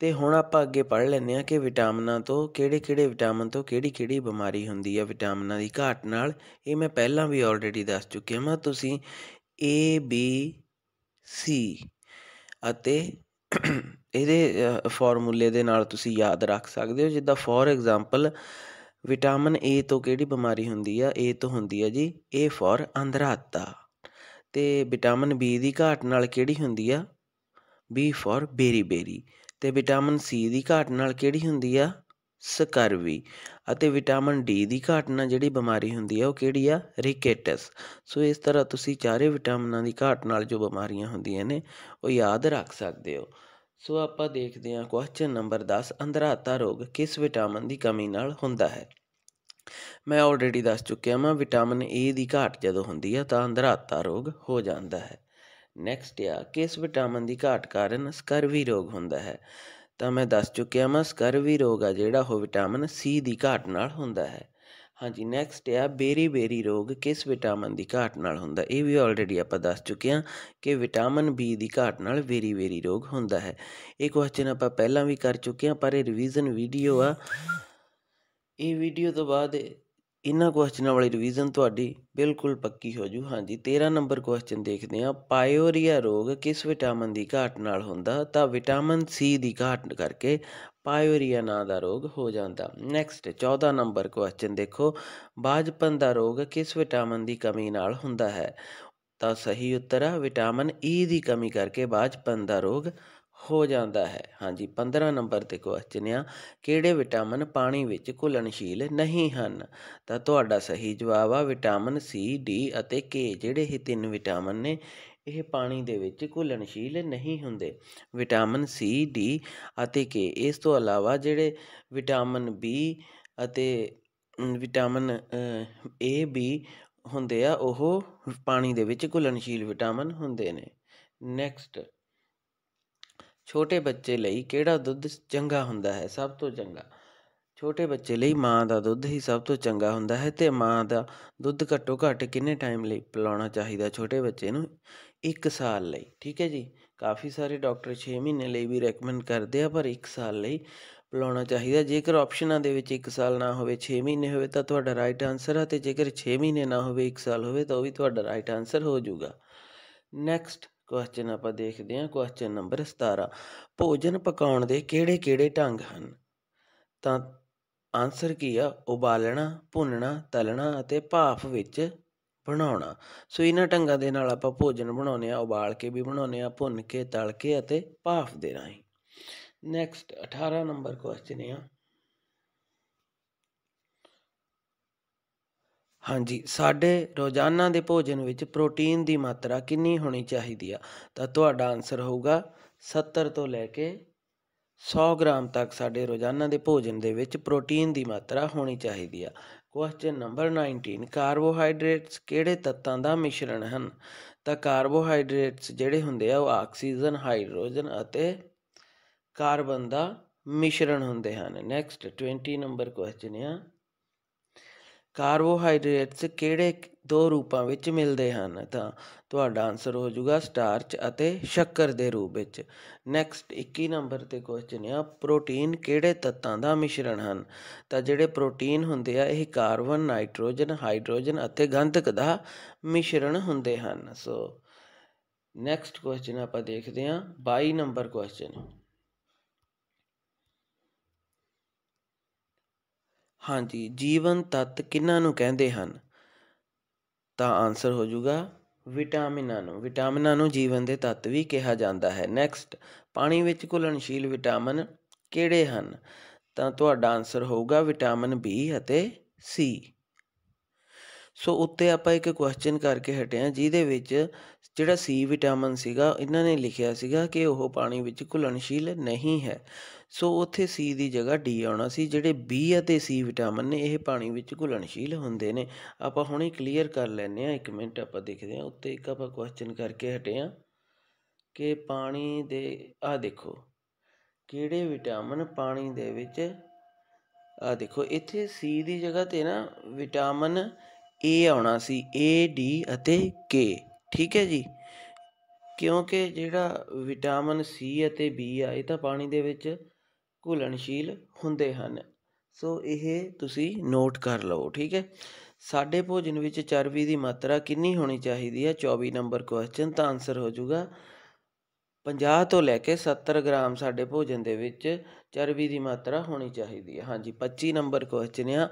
ਤੇ ਹੁਣ ਆਪਾਂ ਅੱਗੇ ਪੜ ਲੈਨੇ ਆ ਕਿ ਵਿਟਾਮਿਨਾਂ ਤੋਂ ਕਿਹੜੇ-ਕਿਹੜੇ ਵਿਟਾਮਿਨ ਤੋਂ ਕਿਹੜੀ-ਕਿਹੜੀ ਬਿਮਾਰੀ ਹੁੰਦੀ ਆ ਵਿਟਾਮਿਨਾਂ ਦੀ ਘਾਟ ਨਾਲ ਇਹ ਮੈਂ ਪਹਿਲਾਂ ਵੀ ਆਲਰੇਡੀ ਦੱਸ ਚੁੱਕਿਆ ਮੈਂ ਤੁਸੀਂ A B C ਅਤੇ ਇਹਦੇ ਫਾਰਮੂਲੇ ਦੇ ਨਾਲ ਤੁਸੀਂ ਯਾਦ ਰੱਖ ਸਕਦੇ ਹੋ ਜਿੱਦਾਂ ਫੋਰ ਐਗਜ਼ਾਮਪਲ ਵਿਟਾਮਿਨ A ਤੋਂ ਕਿਹੜੀ ਬਿਮਾਰੀ ਹੁੰਦੀ ਆ A ਤੋਂ ਹੁੰਦੀ ਆ ਜੀ A ਫੋਰ ਅੰਧਰਾਤਾ ਤੇ ਵਿਟਾਮਿਨ B ਦੀ ਘਾਟ ਨਾਲ ਕਿਹੜੀ ਹੁੰਦੀ ਆ B ਫੋਰ ਬੇਰੀ ਬੇਰੀ ਤੇ ਵਿਟਾਮਿਨ ਸੀ ਦੀ ਘਾਟ ਨਾਲ ਕਿਹੜੀ ਹੁੰਦੀ ਆ ਸਕਰਵੀ ਅਤੇ ਵਿਟਾਮਿਨ ਡੀ ਦੀ ਘਾਟ ਨਾਲ ਜਿਹੜੀ ਬਿਮਾਰੀ ਹੁੰਦੀ ਆ ਉਹ ਕਿਹੜੀ ਆ ਰਿਕੇਟਸ ਸੋ ਇਸ ਤਰ੍ਹਾਂ ਤੁਸੀਂ ਚਾਰੇ ਵਿਟਾਮਿਨਾਂ ਦੀ ਘਾਟ ਨਾਲ ਜੋ ਬਿਮਾਰੀਆਂ ਹੁੰਦੀਆਂ ਨੇ ਉਹ ਯਾਦ ਰੱਖ ਸਕਦੇ ਹੋ ਸੋ ਆਪਾਂ ਦੇਖਦੇ ਹਾਂ ਕੁਐਸਚਨ ਨੰਬਰ 10 ਅੰਧਰਾਤਾ ਰੋਗ ਕਿਸ ਵਿਟਾਮਿਨ ਦੀ ਕਮੀ ਨਾਲ ਹੁੰਦਾ ਹੈ ਮੈਂ ਆਲਰੇਡੀ ਦੱਸ ਚੁੱਕਿਆ ਹਾਂ ਵਿਟਾਮਿਨ ਏ ਦੀ ਘਾਟ ਜਦੋਂ ਹੁੰਦੀ ਆ ਤਾਂ ਅੰਧਰਾਤਾ ਰੋਗ ਹੋ ਜਾਂਦਾ ਹੈ ਨੈਕਸਟ ਆ ਕਿਸ ਵਿਟਾਮਿਨ ਦੀ ਘਾਟ ਕਾਰਨ ਸਕਰਵੀ ਰੋਗ ਹੁੰਦਾ ਹੈ ਤਾਂ ਮੈਂ ਦੱਸ ਚੁੱਕਿਆ ਮੈਂ ਸਕਰਵੀ ਰੋਗ ਆ ਜਿਹੜਾ ਉਹ ਵਿਟਾਮਿਨ ਸੀ ਦੀ ਘਾਟ ਨਾਲ ਹੁੰਦਾ ਹੈ ਹਾਂਜੀ ਨੈਕਸਟ ਆ 베ਰੀ 베ਰੀ ਰੋਗ ਕਿਸ ਵਿਟਾਮਿਨ ਦੀ ਘਾਟ ਨਾਲ ਹੁੰਦਾ ਇਹ ਵੀ ਆਲਰੇਡੀ ਆਪਾਂ ਦੱਸ ਚੁੱਕੇ ਹਾਂ ਕਿ ਵਿਟਾਮਿਨ ਬੀ ਦੀ ਘਾਟ ਨਾਲ 베ਰੀ 베ਰੀ ਰੋਗ ਹੁੰਦਾ ਹੈ ਇਹ ਕੁਐਸਚਨ ਆਪਾਂ ਪਹਿਲਾਂ ਵੀ ਕਰ ਚੁੱਕੇ ਹਾਂ ਪਰ ਇਹ ਰਿਵੀਜ਼ਨ ਵੀਡੀਓ ਆ ਇਹ ਵੀਡੀਓ ਤੋਂ ਬਾਅਦ ਇਹਨਾਂ ਕੁਐਸਚਨਾਂ ਵਾਲੀ ਰਿਵੀਜ਼ਨ ਤੁਹਾਡੀ ਬਿਲਕੁਲ ਪੱਕੀ ਹੋ ਜੂ ਹਾਂਜੀ 13 ਨੰਬਰ ਕੁਐਸਚਨ ਦੇਖਦੇ ਹਾਂ ਪਾਇਓਰੀਆ ਰੋਗ ਕਿਸ ਵਿਟਾਮਿਨ ਦੀ ਘਾਟ ਨਾਲ ਹੁੰਦਾ ਤਾਂ ਵਿਟਾਮਿਨ ਸੀ ਦੀ ਘਾਟ ਕਰਕੇ ਪਾਇਓਰੀਆ ਨਾਂ ਦਾ ਰੋਗ ਹੋ ਜਾਂਦਾ ਨੈਕਸਟ 14 ਨੰਬਰ ਕੁਐਸਚਨ ਦੇਖੋ ਬਾਜਪਨ ਦਾ ਰੋਗ ਕਿਸ ਵਿਟਾਮਿਨ ਦੀ ਕਮੀ ਨਾਲ ਹੁੰਦਾ ਹੈ ਤਾਂ ਸਹੀ ਉੱਤਰ ਹੈ ਵਿਟਾਮਿਨ ਈ ਦੀ ਕਮੀ ਕਰਕੇ ਬਾਜਪਨ ਦਾ ਰੋਗ ਹੋ ਜਾਂਦਾ ਹੈ ਹਾਂਜੀ 15 ਨੰਬਰ ਤੇ ਕੁਐਸਚਨ ਆ ਕਿਹੜੇ ਵਿਟਾਮਿਨ ਪਾਣੀ ਵਿੱਚ ਘੁਲਣਸ਼ੀਲ ਨਹੀਂ ਹਨ ਤਾਂ ਤੁਹਾਡਾ ਸਹੀ ਜਵਾਬ ਆ ਵਿਟਾਮਿਨ ਸੀ ਡੀ ਅਤੇ ਕੇ ਜਿਹੜੇ ਇਹ ਤਿੰਨ ਵਿਟਾਮਿਨ ਨੇ ਇਹ ਪਾਣੀ ਦੇ ਵਿੱਚ ਘੁਲਣਸ਼ੀਲ ਨਹੀਂ ਹੁੰਦੇ ਵਿਟਾਮਿਨ ਸੀ ਡੀ ਅਤੇ ਕੇ ਇਸ ਤੋਂ ਇਲਾਵਾ ਜਿਹੜੇ ਵਿਟਾਮਿਨ ਬੀ ਅਤੇ ਵਿਟਾਮਿਨ ਏ ਬੀ ਹੁੰਦੇ ਆ ਉਹ ਪਾਣੀ ਦੇ ਵਿੱਚ ਘੁਲਣਸ਼ੀਲ ਵਿਟਾਮਿਨ ਹੁੰਦੇ ਨੇ ਨੈਕਸਟ ਛੋਟੇ ਬੱਚੇ ਲਈ ਕਿਹੜਾ ਦੁੱਧ ਚੰਗਾ ਹੁੰਦਾ ਹੈ ਸਭ ਤੋਂ ਚੰਗਾ ਛੋਟੇ ਬੱਚੇ ਲਈ ਮਾਂ ਦਾ ਦੁੱਧ ਹੀ ਸਭ ਤੋਂ ਚੰਗਾ ਹੁੰਦਾ ਹੈ ਤੇ ਮਾਂ ਦਾ ਦੁੱਧ ਘੱਟੋ ਘੱਟ ਕਿੰਨੇ ਟਾਈਮ ਲਈ ਪਿਲਾਉਣਾ ਚਾਹੀਦਾ ਛੋਟੇ ਬੱਚੇ ਨੂੰ 1 ਸਾਲ ਲਈ ਠੀਕ ਹੈ ਜੀ ਕਾਫੀ ਸਾਰੇ ਡਾਕਟਰ 6 ਮਹੀਨੇ ਲਈ ਵੀ ਰეკਮੈਂਡ ਕਰਦੇ ਆ ਪਰ 1 ਸਾਲ ਲਈ ਪਿਲਾਉਣਾ ਚਾਹੀਦਾ ਜੇਕਰ ਆਪਸ਼ਨਾਂ ਦੇ ਵਿੱਚ 1 ਸਾਲ ਨਾ ਹੋਵੇ 6 ਮਹੀਨੇ ਹੋਵੇ ਤਾਂ ਤੁਹਾਡਾ ਰਾਈਟ ਆਨਸਰ ਹੈ ਤੇ ਜੇਕਰ 6 ਮਹੀਨੇ ਨਾ ਹੋਵੇ 1 ਸਾਲ ਹੋਵੇ ਤਾਂ ਉਹ ਵੀ ਤੁਹਾਡਾ ਰਾਈਟ ਆਨਸਰ ਹੋ ਜਾਊਗਾ ਨੈਕਸਟ ਕੁਐਸਚਨ ਆਪਾਂ ਦੇਖਦੇ ਹਾਂ ਕੁਐਸਚਨ ਨੰਬਰ 17 ਭੋਜਨ ਪਕਾਉਣ ਦੇ ਕਿਹੜੇ-ਕਿਹੜੇ ਢੰਗ ਹਨ ਤਾਂ ਆਨਸਰ ਕੀ ਆ ਉਬਾਲਣਾ ਭੁੰਨਣਾ ਤਲਣਾ ਅਤੇ ਭਾਫ ਵਿੱਚ ਬਣਾਉਣਾ ਸੋ ਇਹਨਾਂ ਢੰਗਾਂ ਦੇ ਨਾਲ ਆਪਾਂ ਭੋਜਨ ਬਣਾਉਨੇ ਆ ਉਬਾਲ ਕੇ ਵੀ ਬਣਾਉਨੇ ਆ ਭੁੰਨ ਕੇ ਤਲ ਕੇ ਅਤੇ ਭਾਫ ਦੇ ਰਾਹੀਂ ਨੈਕਸਟ 18 ਨੰਬਰ ਕੁਐਸਚਨ ਆ ਹਾਂਜੀ ਸਾਡੇ ਰੋਜ਼ਾਨਾ ਦੇ ਭੋਜਨ ਵਿੱਚ ਪ੍ਰੋਟੀਨ ਦੀ ਮਾਤਰਾ ਕਿੰਨੀ ਹੋਣੀ ਚਾਹੀਦੀ ਆ ਤਾਂ ਤੁਹਾਡਾ ਆਨਸਰ ਹੋਊਗਾ 70 ਤੋਂ ਲੈ ਕੇ 100 ਗ੍ਰਾਮ ਤੱਕ ਸਾਡੇ ਰੋਜ਼ਾਨਾ ਦੇ ਭੋਜਨ ਦੇ ਵਿੱਚ ਪ੍ਰੋਟੀਨ ਦੀ ਮਾਤਰਾ ਹੋਣੀ ਚਾਹੀਦੀ ਆ ਕੁਐਸਚਨ ਨੰਬਰ 19 ਕਾਰਬੋਹਾਈਡਰੇਟਸ ਕਿਹੜੇ ਤੱਤਾਂ ਦਾ ਮਿਸ਼ਰਣ ਹਨ ਤਾਂ ਕਾਰਬੋਹਾਈਡਰੇਟਸ ਜਿਹੜੇ ਹੁੰਦੇ ਆ ਉਹ ਆਕਸੀਜਨ ਹਾਈਡਰੋਜਨ ਅਤੇ ਕਾਰਬਨ ਦਾ ਮਿਸ਼ਰਣ ਹੁੰਦੇ ਹਨ ਨੈਕਸਟ 20 ਨੰਬਰ ਕੁਐਸਚਨ ਆ ਕਾਰਬੋਹਾਈਡਰੇਟਸ ਕਿਹੜੇ ਦੋ ਰੂਪਾਂ ਵਿੱਚ ਮਿਲਦੇ ਹਨ ਤਾਂ ਤੁਹਾਡਾ ਆਨਸਰ ਹੋ ਜਾਊਗਾ ਸਟਾਰਚ ਅਤੇ ਸ਼ੱਕਰ ਦੇ ਰੂਪ ਵਿੱਚ ਨੈਕਸਟ 21 ਨੰਬਰ ਤੇ ਕੁਐਸਚਨ ਹੈ ਪ੍ਰੋਟੀਨ ਕਿਹੜੇ ਤੱਤਾਂ ਦਾ ਮਿਸ਼ਰਣ ਹਨ ਤਾਂ ਜਿਹੜੇ ਪ੍ਰੋਟੀਨ ਹੁੰਦੇ ਆ ਇਹ ਕਾਰਬਨ ਨਾਈਟ੍ਰੋਜਨ ਹਾਈਡਰੋਜਨ ਅਤੇ ਗੰਧਕ ਦਾ ਮਿਸ਼ਰਣ ਹੁੰਦੇ ਹਨ ਸੋ ਨੈਕਸਟ ਕੁਐਸਚਨ ਆਪਾਂ ਦੇਖਦੇ ਹਾਂ 22 ਨੰਬਰ ਕੁਐਸਚਨ ਹਾਂਜੀ ਜੀਵਨ ਤੱਤ ਕਿਹਨਾਂ ਨੂੰ ਕਹਿੰਦੇ ਹਨ ਤਾਂ ਆਨਸਰ ਹੋ ਜਾਊਗਾ ਵਿਟਾਮਿਨਾਂ ਨੂੰ ਵਿਟਾਮਿਨਾਂ ਨੂੰ ਜੀਵਨ ਦੇ ਤੱਤ ਵੀ ਕਿਹਾ ਜਾਂਦਾ ਹੈ ਨੈਕਸਟ ਪਾਣੀ ਵਿੱਚ ਘੁਲਣਸ਼ੀਲ ਵਿਟਾਮਿਨ ਕਿਹੜੇ ਹਨ ਤਾਂ ਤੁਹਾਡਾ ਆਨਸਰ ਹੋਊਗਾ ਵਿਟਾਮਿਨ ਬੀ ਅਤੇ ਸੀ ਸੋ ਉੱਤੇ ਆਪਾਂ ਇੱਕ ਕੁਐਸਚਨ ਕਰਕੇ ਹਟੇ ਆ ਜਿਹਦੇ ਵਿੱਚ ਜਿਹੜਾ ਸੀ ਵਿਟਾਮਿਨ ਸੀਗਾ ਇਹਨਾਂ ਨੇ ਲਿਖਿਆ ਸੀਗਾ ਕਿ ਉਹ ਪਾਣੀ ਵਿੱਚ ਘੁਲਣਸ਼ੀਲ ਨਹੀਂ ਹੈ ਸੋ ਉੱਥੇ ਸੀ ਦੀ ਜਗ੍ਹਾ ਡੀ ਆਉਣਾ ਸੀ ਜਿਹੜੇ ਬੀ ਅਤੇ ਸੀ ਵਿਟਾਮਿਨ ਨੇ ਇਹ ਪਾਣੀ ਵਿੱਚ ਘੁਲਣਸ਼ੀਲ ਹੁੰਦੇ ਨੇ ਆਪਾਂ ਹੁਣੇ ਕਲੀਅਰ ਕਰ ਲੈਨੇ ਆ 1 ਮਿੰਟ ਆਪਾਂ ਦੇਖਦੇ ਆ ਉੱਤੇ ਇੱਕ ਆਪਾਂ ਕੁਐਸਚਨ ਕਰਕੇ ਹਟੇ ਆ ਕਿ ਪਾਣੀ ਦੇ ਆ ਦੇਖੋ ਕਿਹੜੇ ਵਿਟਾਮਿਨ ਪਾਣੀ ਦੇ ਵਿੱਚ ਆ ਦੇਖੋ ਇੱਥੇ ਸੀ ਦੀ ਜਗ੍ਹਾ ਤੇ ਨਾ ਵਿਟਾਮਿਨ ਏ ਆਉਣਾ ਸੀ A D ਅਤੇ K ਠੀਕ ਹੈ ਜੀ ਕਿਉਂਕਿ ਜਿਹੜਾ ਵਿਟਾਮਿਨ C ਅਤੇ B ਆ ਇਹ ਤਾਂ ਪਾਣੀ ਦੇ ਵਿੱਚ ਘੁਲਣਸ਼ੀਲ ਹੁੰਦੇ ਹਨ ਸੋ ਇਹ ਤੁਸੀਂ ਨੋਟ ਕਰ ਲਓ ਠੀਕ ਹੈ ਸਾਡੇ ਭੋਜਨ ਵਿੱਚ ਚਰਬੀ ਦੀ ਮਾਤਰਾ ਕਿੰਨੀ ਹੋਣੀ ਚਾਹੀਦੀ ਹੈ 24 ਨੰਬਰ ਕੁਐਸਚਨ ਤਾਂ ਆਨਸਰ ਹੋ ਜਾਊਗਾ 50 ਤੋਂ ਲੈ ਕੇ 70 ਗ੍ਰਾਮ ਸਾਡੇ ਭੋਜਨ ਦੇ ਵਿੱਚ ਚਰਬੀ ਦੀ ਮਾਤਰਾ ਹੋਣੀ ਚਾਹੀਦੀ ਹੈ ਹਾਂਜੀ 25 ਨੰਬਰ ਕੁਐਸਚਨ ਆ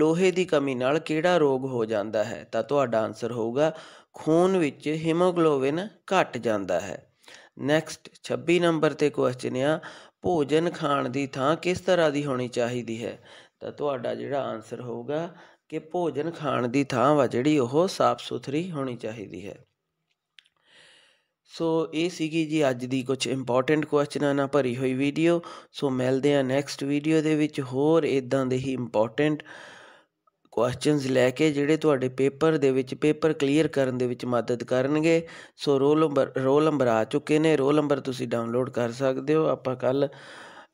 ਲੋਹੇ ਦੀ ਕਮੀ ਨਾਲ ਕਿਹੜਾ ਰੋਗ ਹੋ ਜਾਂਦਾ ਹੈ ਤਾਂ ਤੁਹਾਡਾ ਆਨਸਰ ਹੋਊਗਾ ਖੂਨ ਵਿੱਚ ਹੀਮੋਗਲੋਬਿਨ ਘਟ ਜਾਂਦਾ ਹੈ ਨੈਕਸਟ 26 ਨੰਬਰ ਤੇ ਕੁਐਸਚਨ ਆ ਭੋਜਨ ਖਾਣ ਦੀ ਥਾਂ ਕਿਸ ਤਰ੍ਹਾਂ ਦੀ ਹੋਣੀ ਚਾਹੀਦੀ ਹੈ ਤਾਂ ਤੁਹਾਡਾ ਜਿਹੜਾ ਆਨਸਰ ਹੋਊਗਾ ਕਿ ਭੋਜਨ ਖਾਣ ਦੀ ਥਾਂ ਵਾ ਜਿਹੜੀ ਉਹ ਸਾਫ਼ ਸੁਥਰੀ ਹੋਣੀ ਚਾਹੀਦੀ ਹੈ ਸੋ ਇਹ ਸੀਗੀ ਜੀ ਅੱਜ ਦੀ ਕੁਝ ਇੰਪੋਰਟੈਂਟ ਕੁਐਸਚਨਾਂ ਨਾਲ ਭਰੀ ਹੋਈ ਵੀਡੀਓ ਸੋ ਮਿਲਦੇ ਆ ਨੈਕਸਟ ਵੀਡੀਓ ਦੇ ਵਿੱਚ ਹੋਰ ਇਦਾਂ ਦੇ ਹੀ ਇੰਪੋਰਟੈਂਟ ਕੁਐਸਚਨਸ ਲੈ ਕੇ ਜਿਹੜੇ ਤੁਹਾਡੇ ਪੇਪਰ ਦੇ ਵਿੱਚ ਪੇਪਰ ਕਲੀਅਰ ਕਰਨ ਦੇ ਵਿੱਚ ਮਦਦ ਕਰਨਗੇ so roll number roll number ਆ ਚੁੱਕੇ ਨੇ ਰੋਲ ਨੰਬਰ ਤੁਸੀਂ ਡਾਊਨਲੋਡ ਕਰ ਸਕਦੇ ਹੋ ਆਪਾਂ ਕੱਲ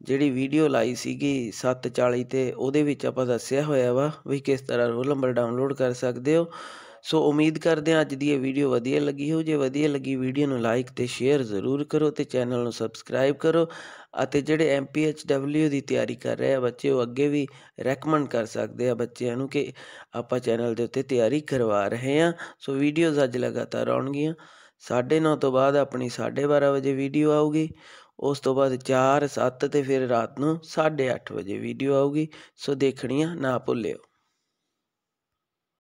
ਜਿਹੜੀ ਵੀਡੀਓ ਲਾਈ ਸੀਗੀ 740 ਤੇ ਉਹਦੇ ਵਿੱਚ ਆਪਾਂ ਦੱਸਿਆ ਹੋਇਆ ਵਾ ਵੀ ਕਿਸ ਤਰ੍ਹਾਂ ਰੋਲ ਨੰਬਰ ਡਾਊਨਲੋਡ ਕਰ ਸਕਦੇ ਹੋ ਸੋ ਉਮੀਦ ਕਰਦੇ ਹਾਂ ਅੱਜ ਦੀ ਇਹ ਵੀਡੀਓ ਵਧੀਆ ਲੱਗੀ ਹੋ ਜੇ ਵਧੀਆ ਲੱਗੀ ਵੀਡੀਓ ਨੂੰ ਲਾਈਕ ਤੇ ਸ਼ੇਅਰ ਜ਼ਰੂਰ ਕਰੋ ਤੇ ਚੈਨਲ ਨੂੰ ਸਬਸਕ੍ਰਾਈਬ ਕਰੋ ਅਤੇ ਜਿਹੜੇ ਡਬਲਯੂ ਦੀ ਤਿਆਰੀ ਕਰ ਰਹੇ ਆ ਬੱਚੇ ਉਹ ਅੱਗੇ ਵੀ ਰეკਮੈਂਡ ਕਰ ਸਕਦੇ ਆ ਬੱਚਿਆਂ ਨੂੰ ਕਿ ਆਪਾਂ ਚੈਨਲ ਦੇ ਉੱਤੇ ਤਿਆਰੀ ਕਰਵਾ ਰਹੇ ਆ ਸੋ ਵੀਡੀਓਜ਼ ਅੱਜ ਲਗਾਤਾਰ ਆਉਣਗੀਆਂ 9:30 ਤੋਂ ਬਾਅਦ ਆਪਣੀ 12:30 ਵਜੇ ਵੀਡੀਓ ਆਊਗੀ ਉਸ ਤੋਂ ਬਾਅਦ 4 7 ਤੇ ਫਿਰ ਰਾਤ ਨੂੰ 8:30 ਵਜੇ ਵੀਡੀਓ ਆਊਗੀ ਸੋ ਦੇਖਣੀਆਂ ਨਾ ਭੁੱਲਿਓ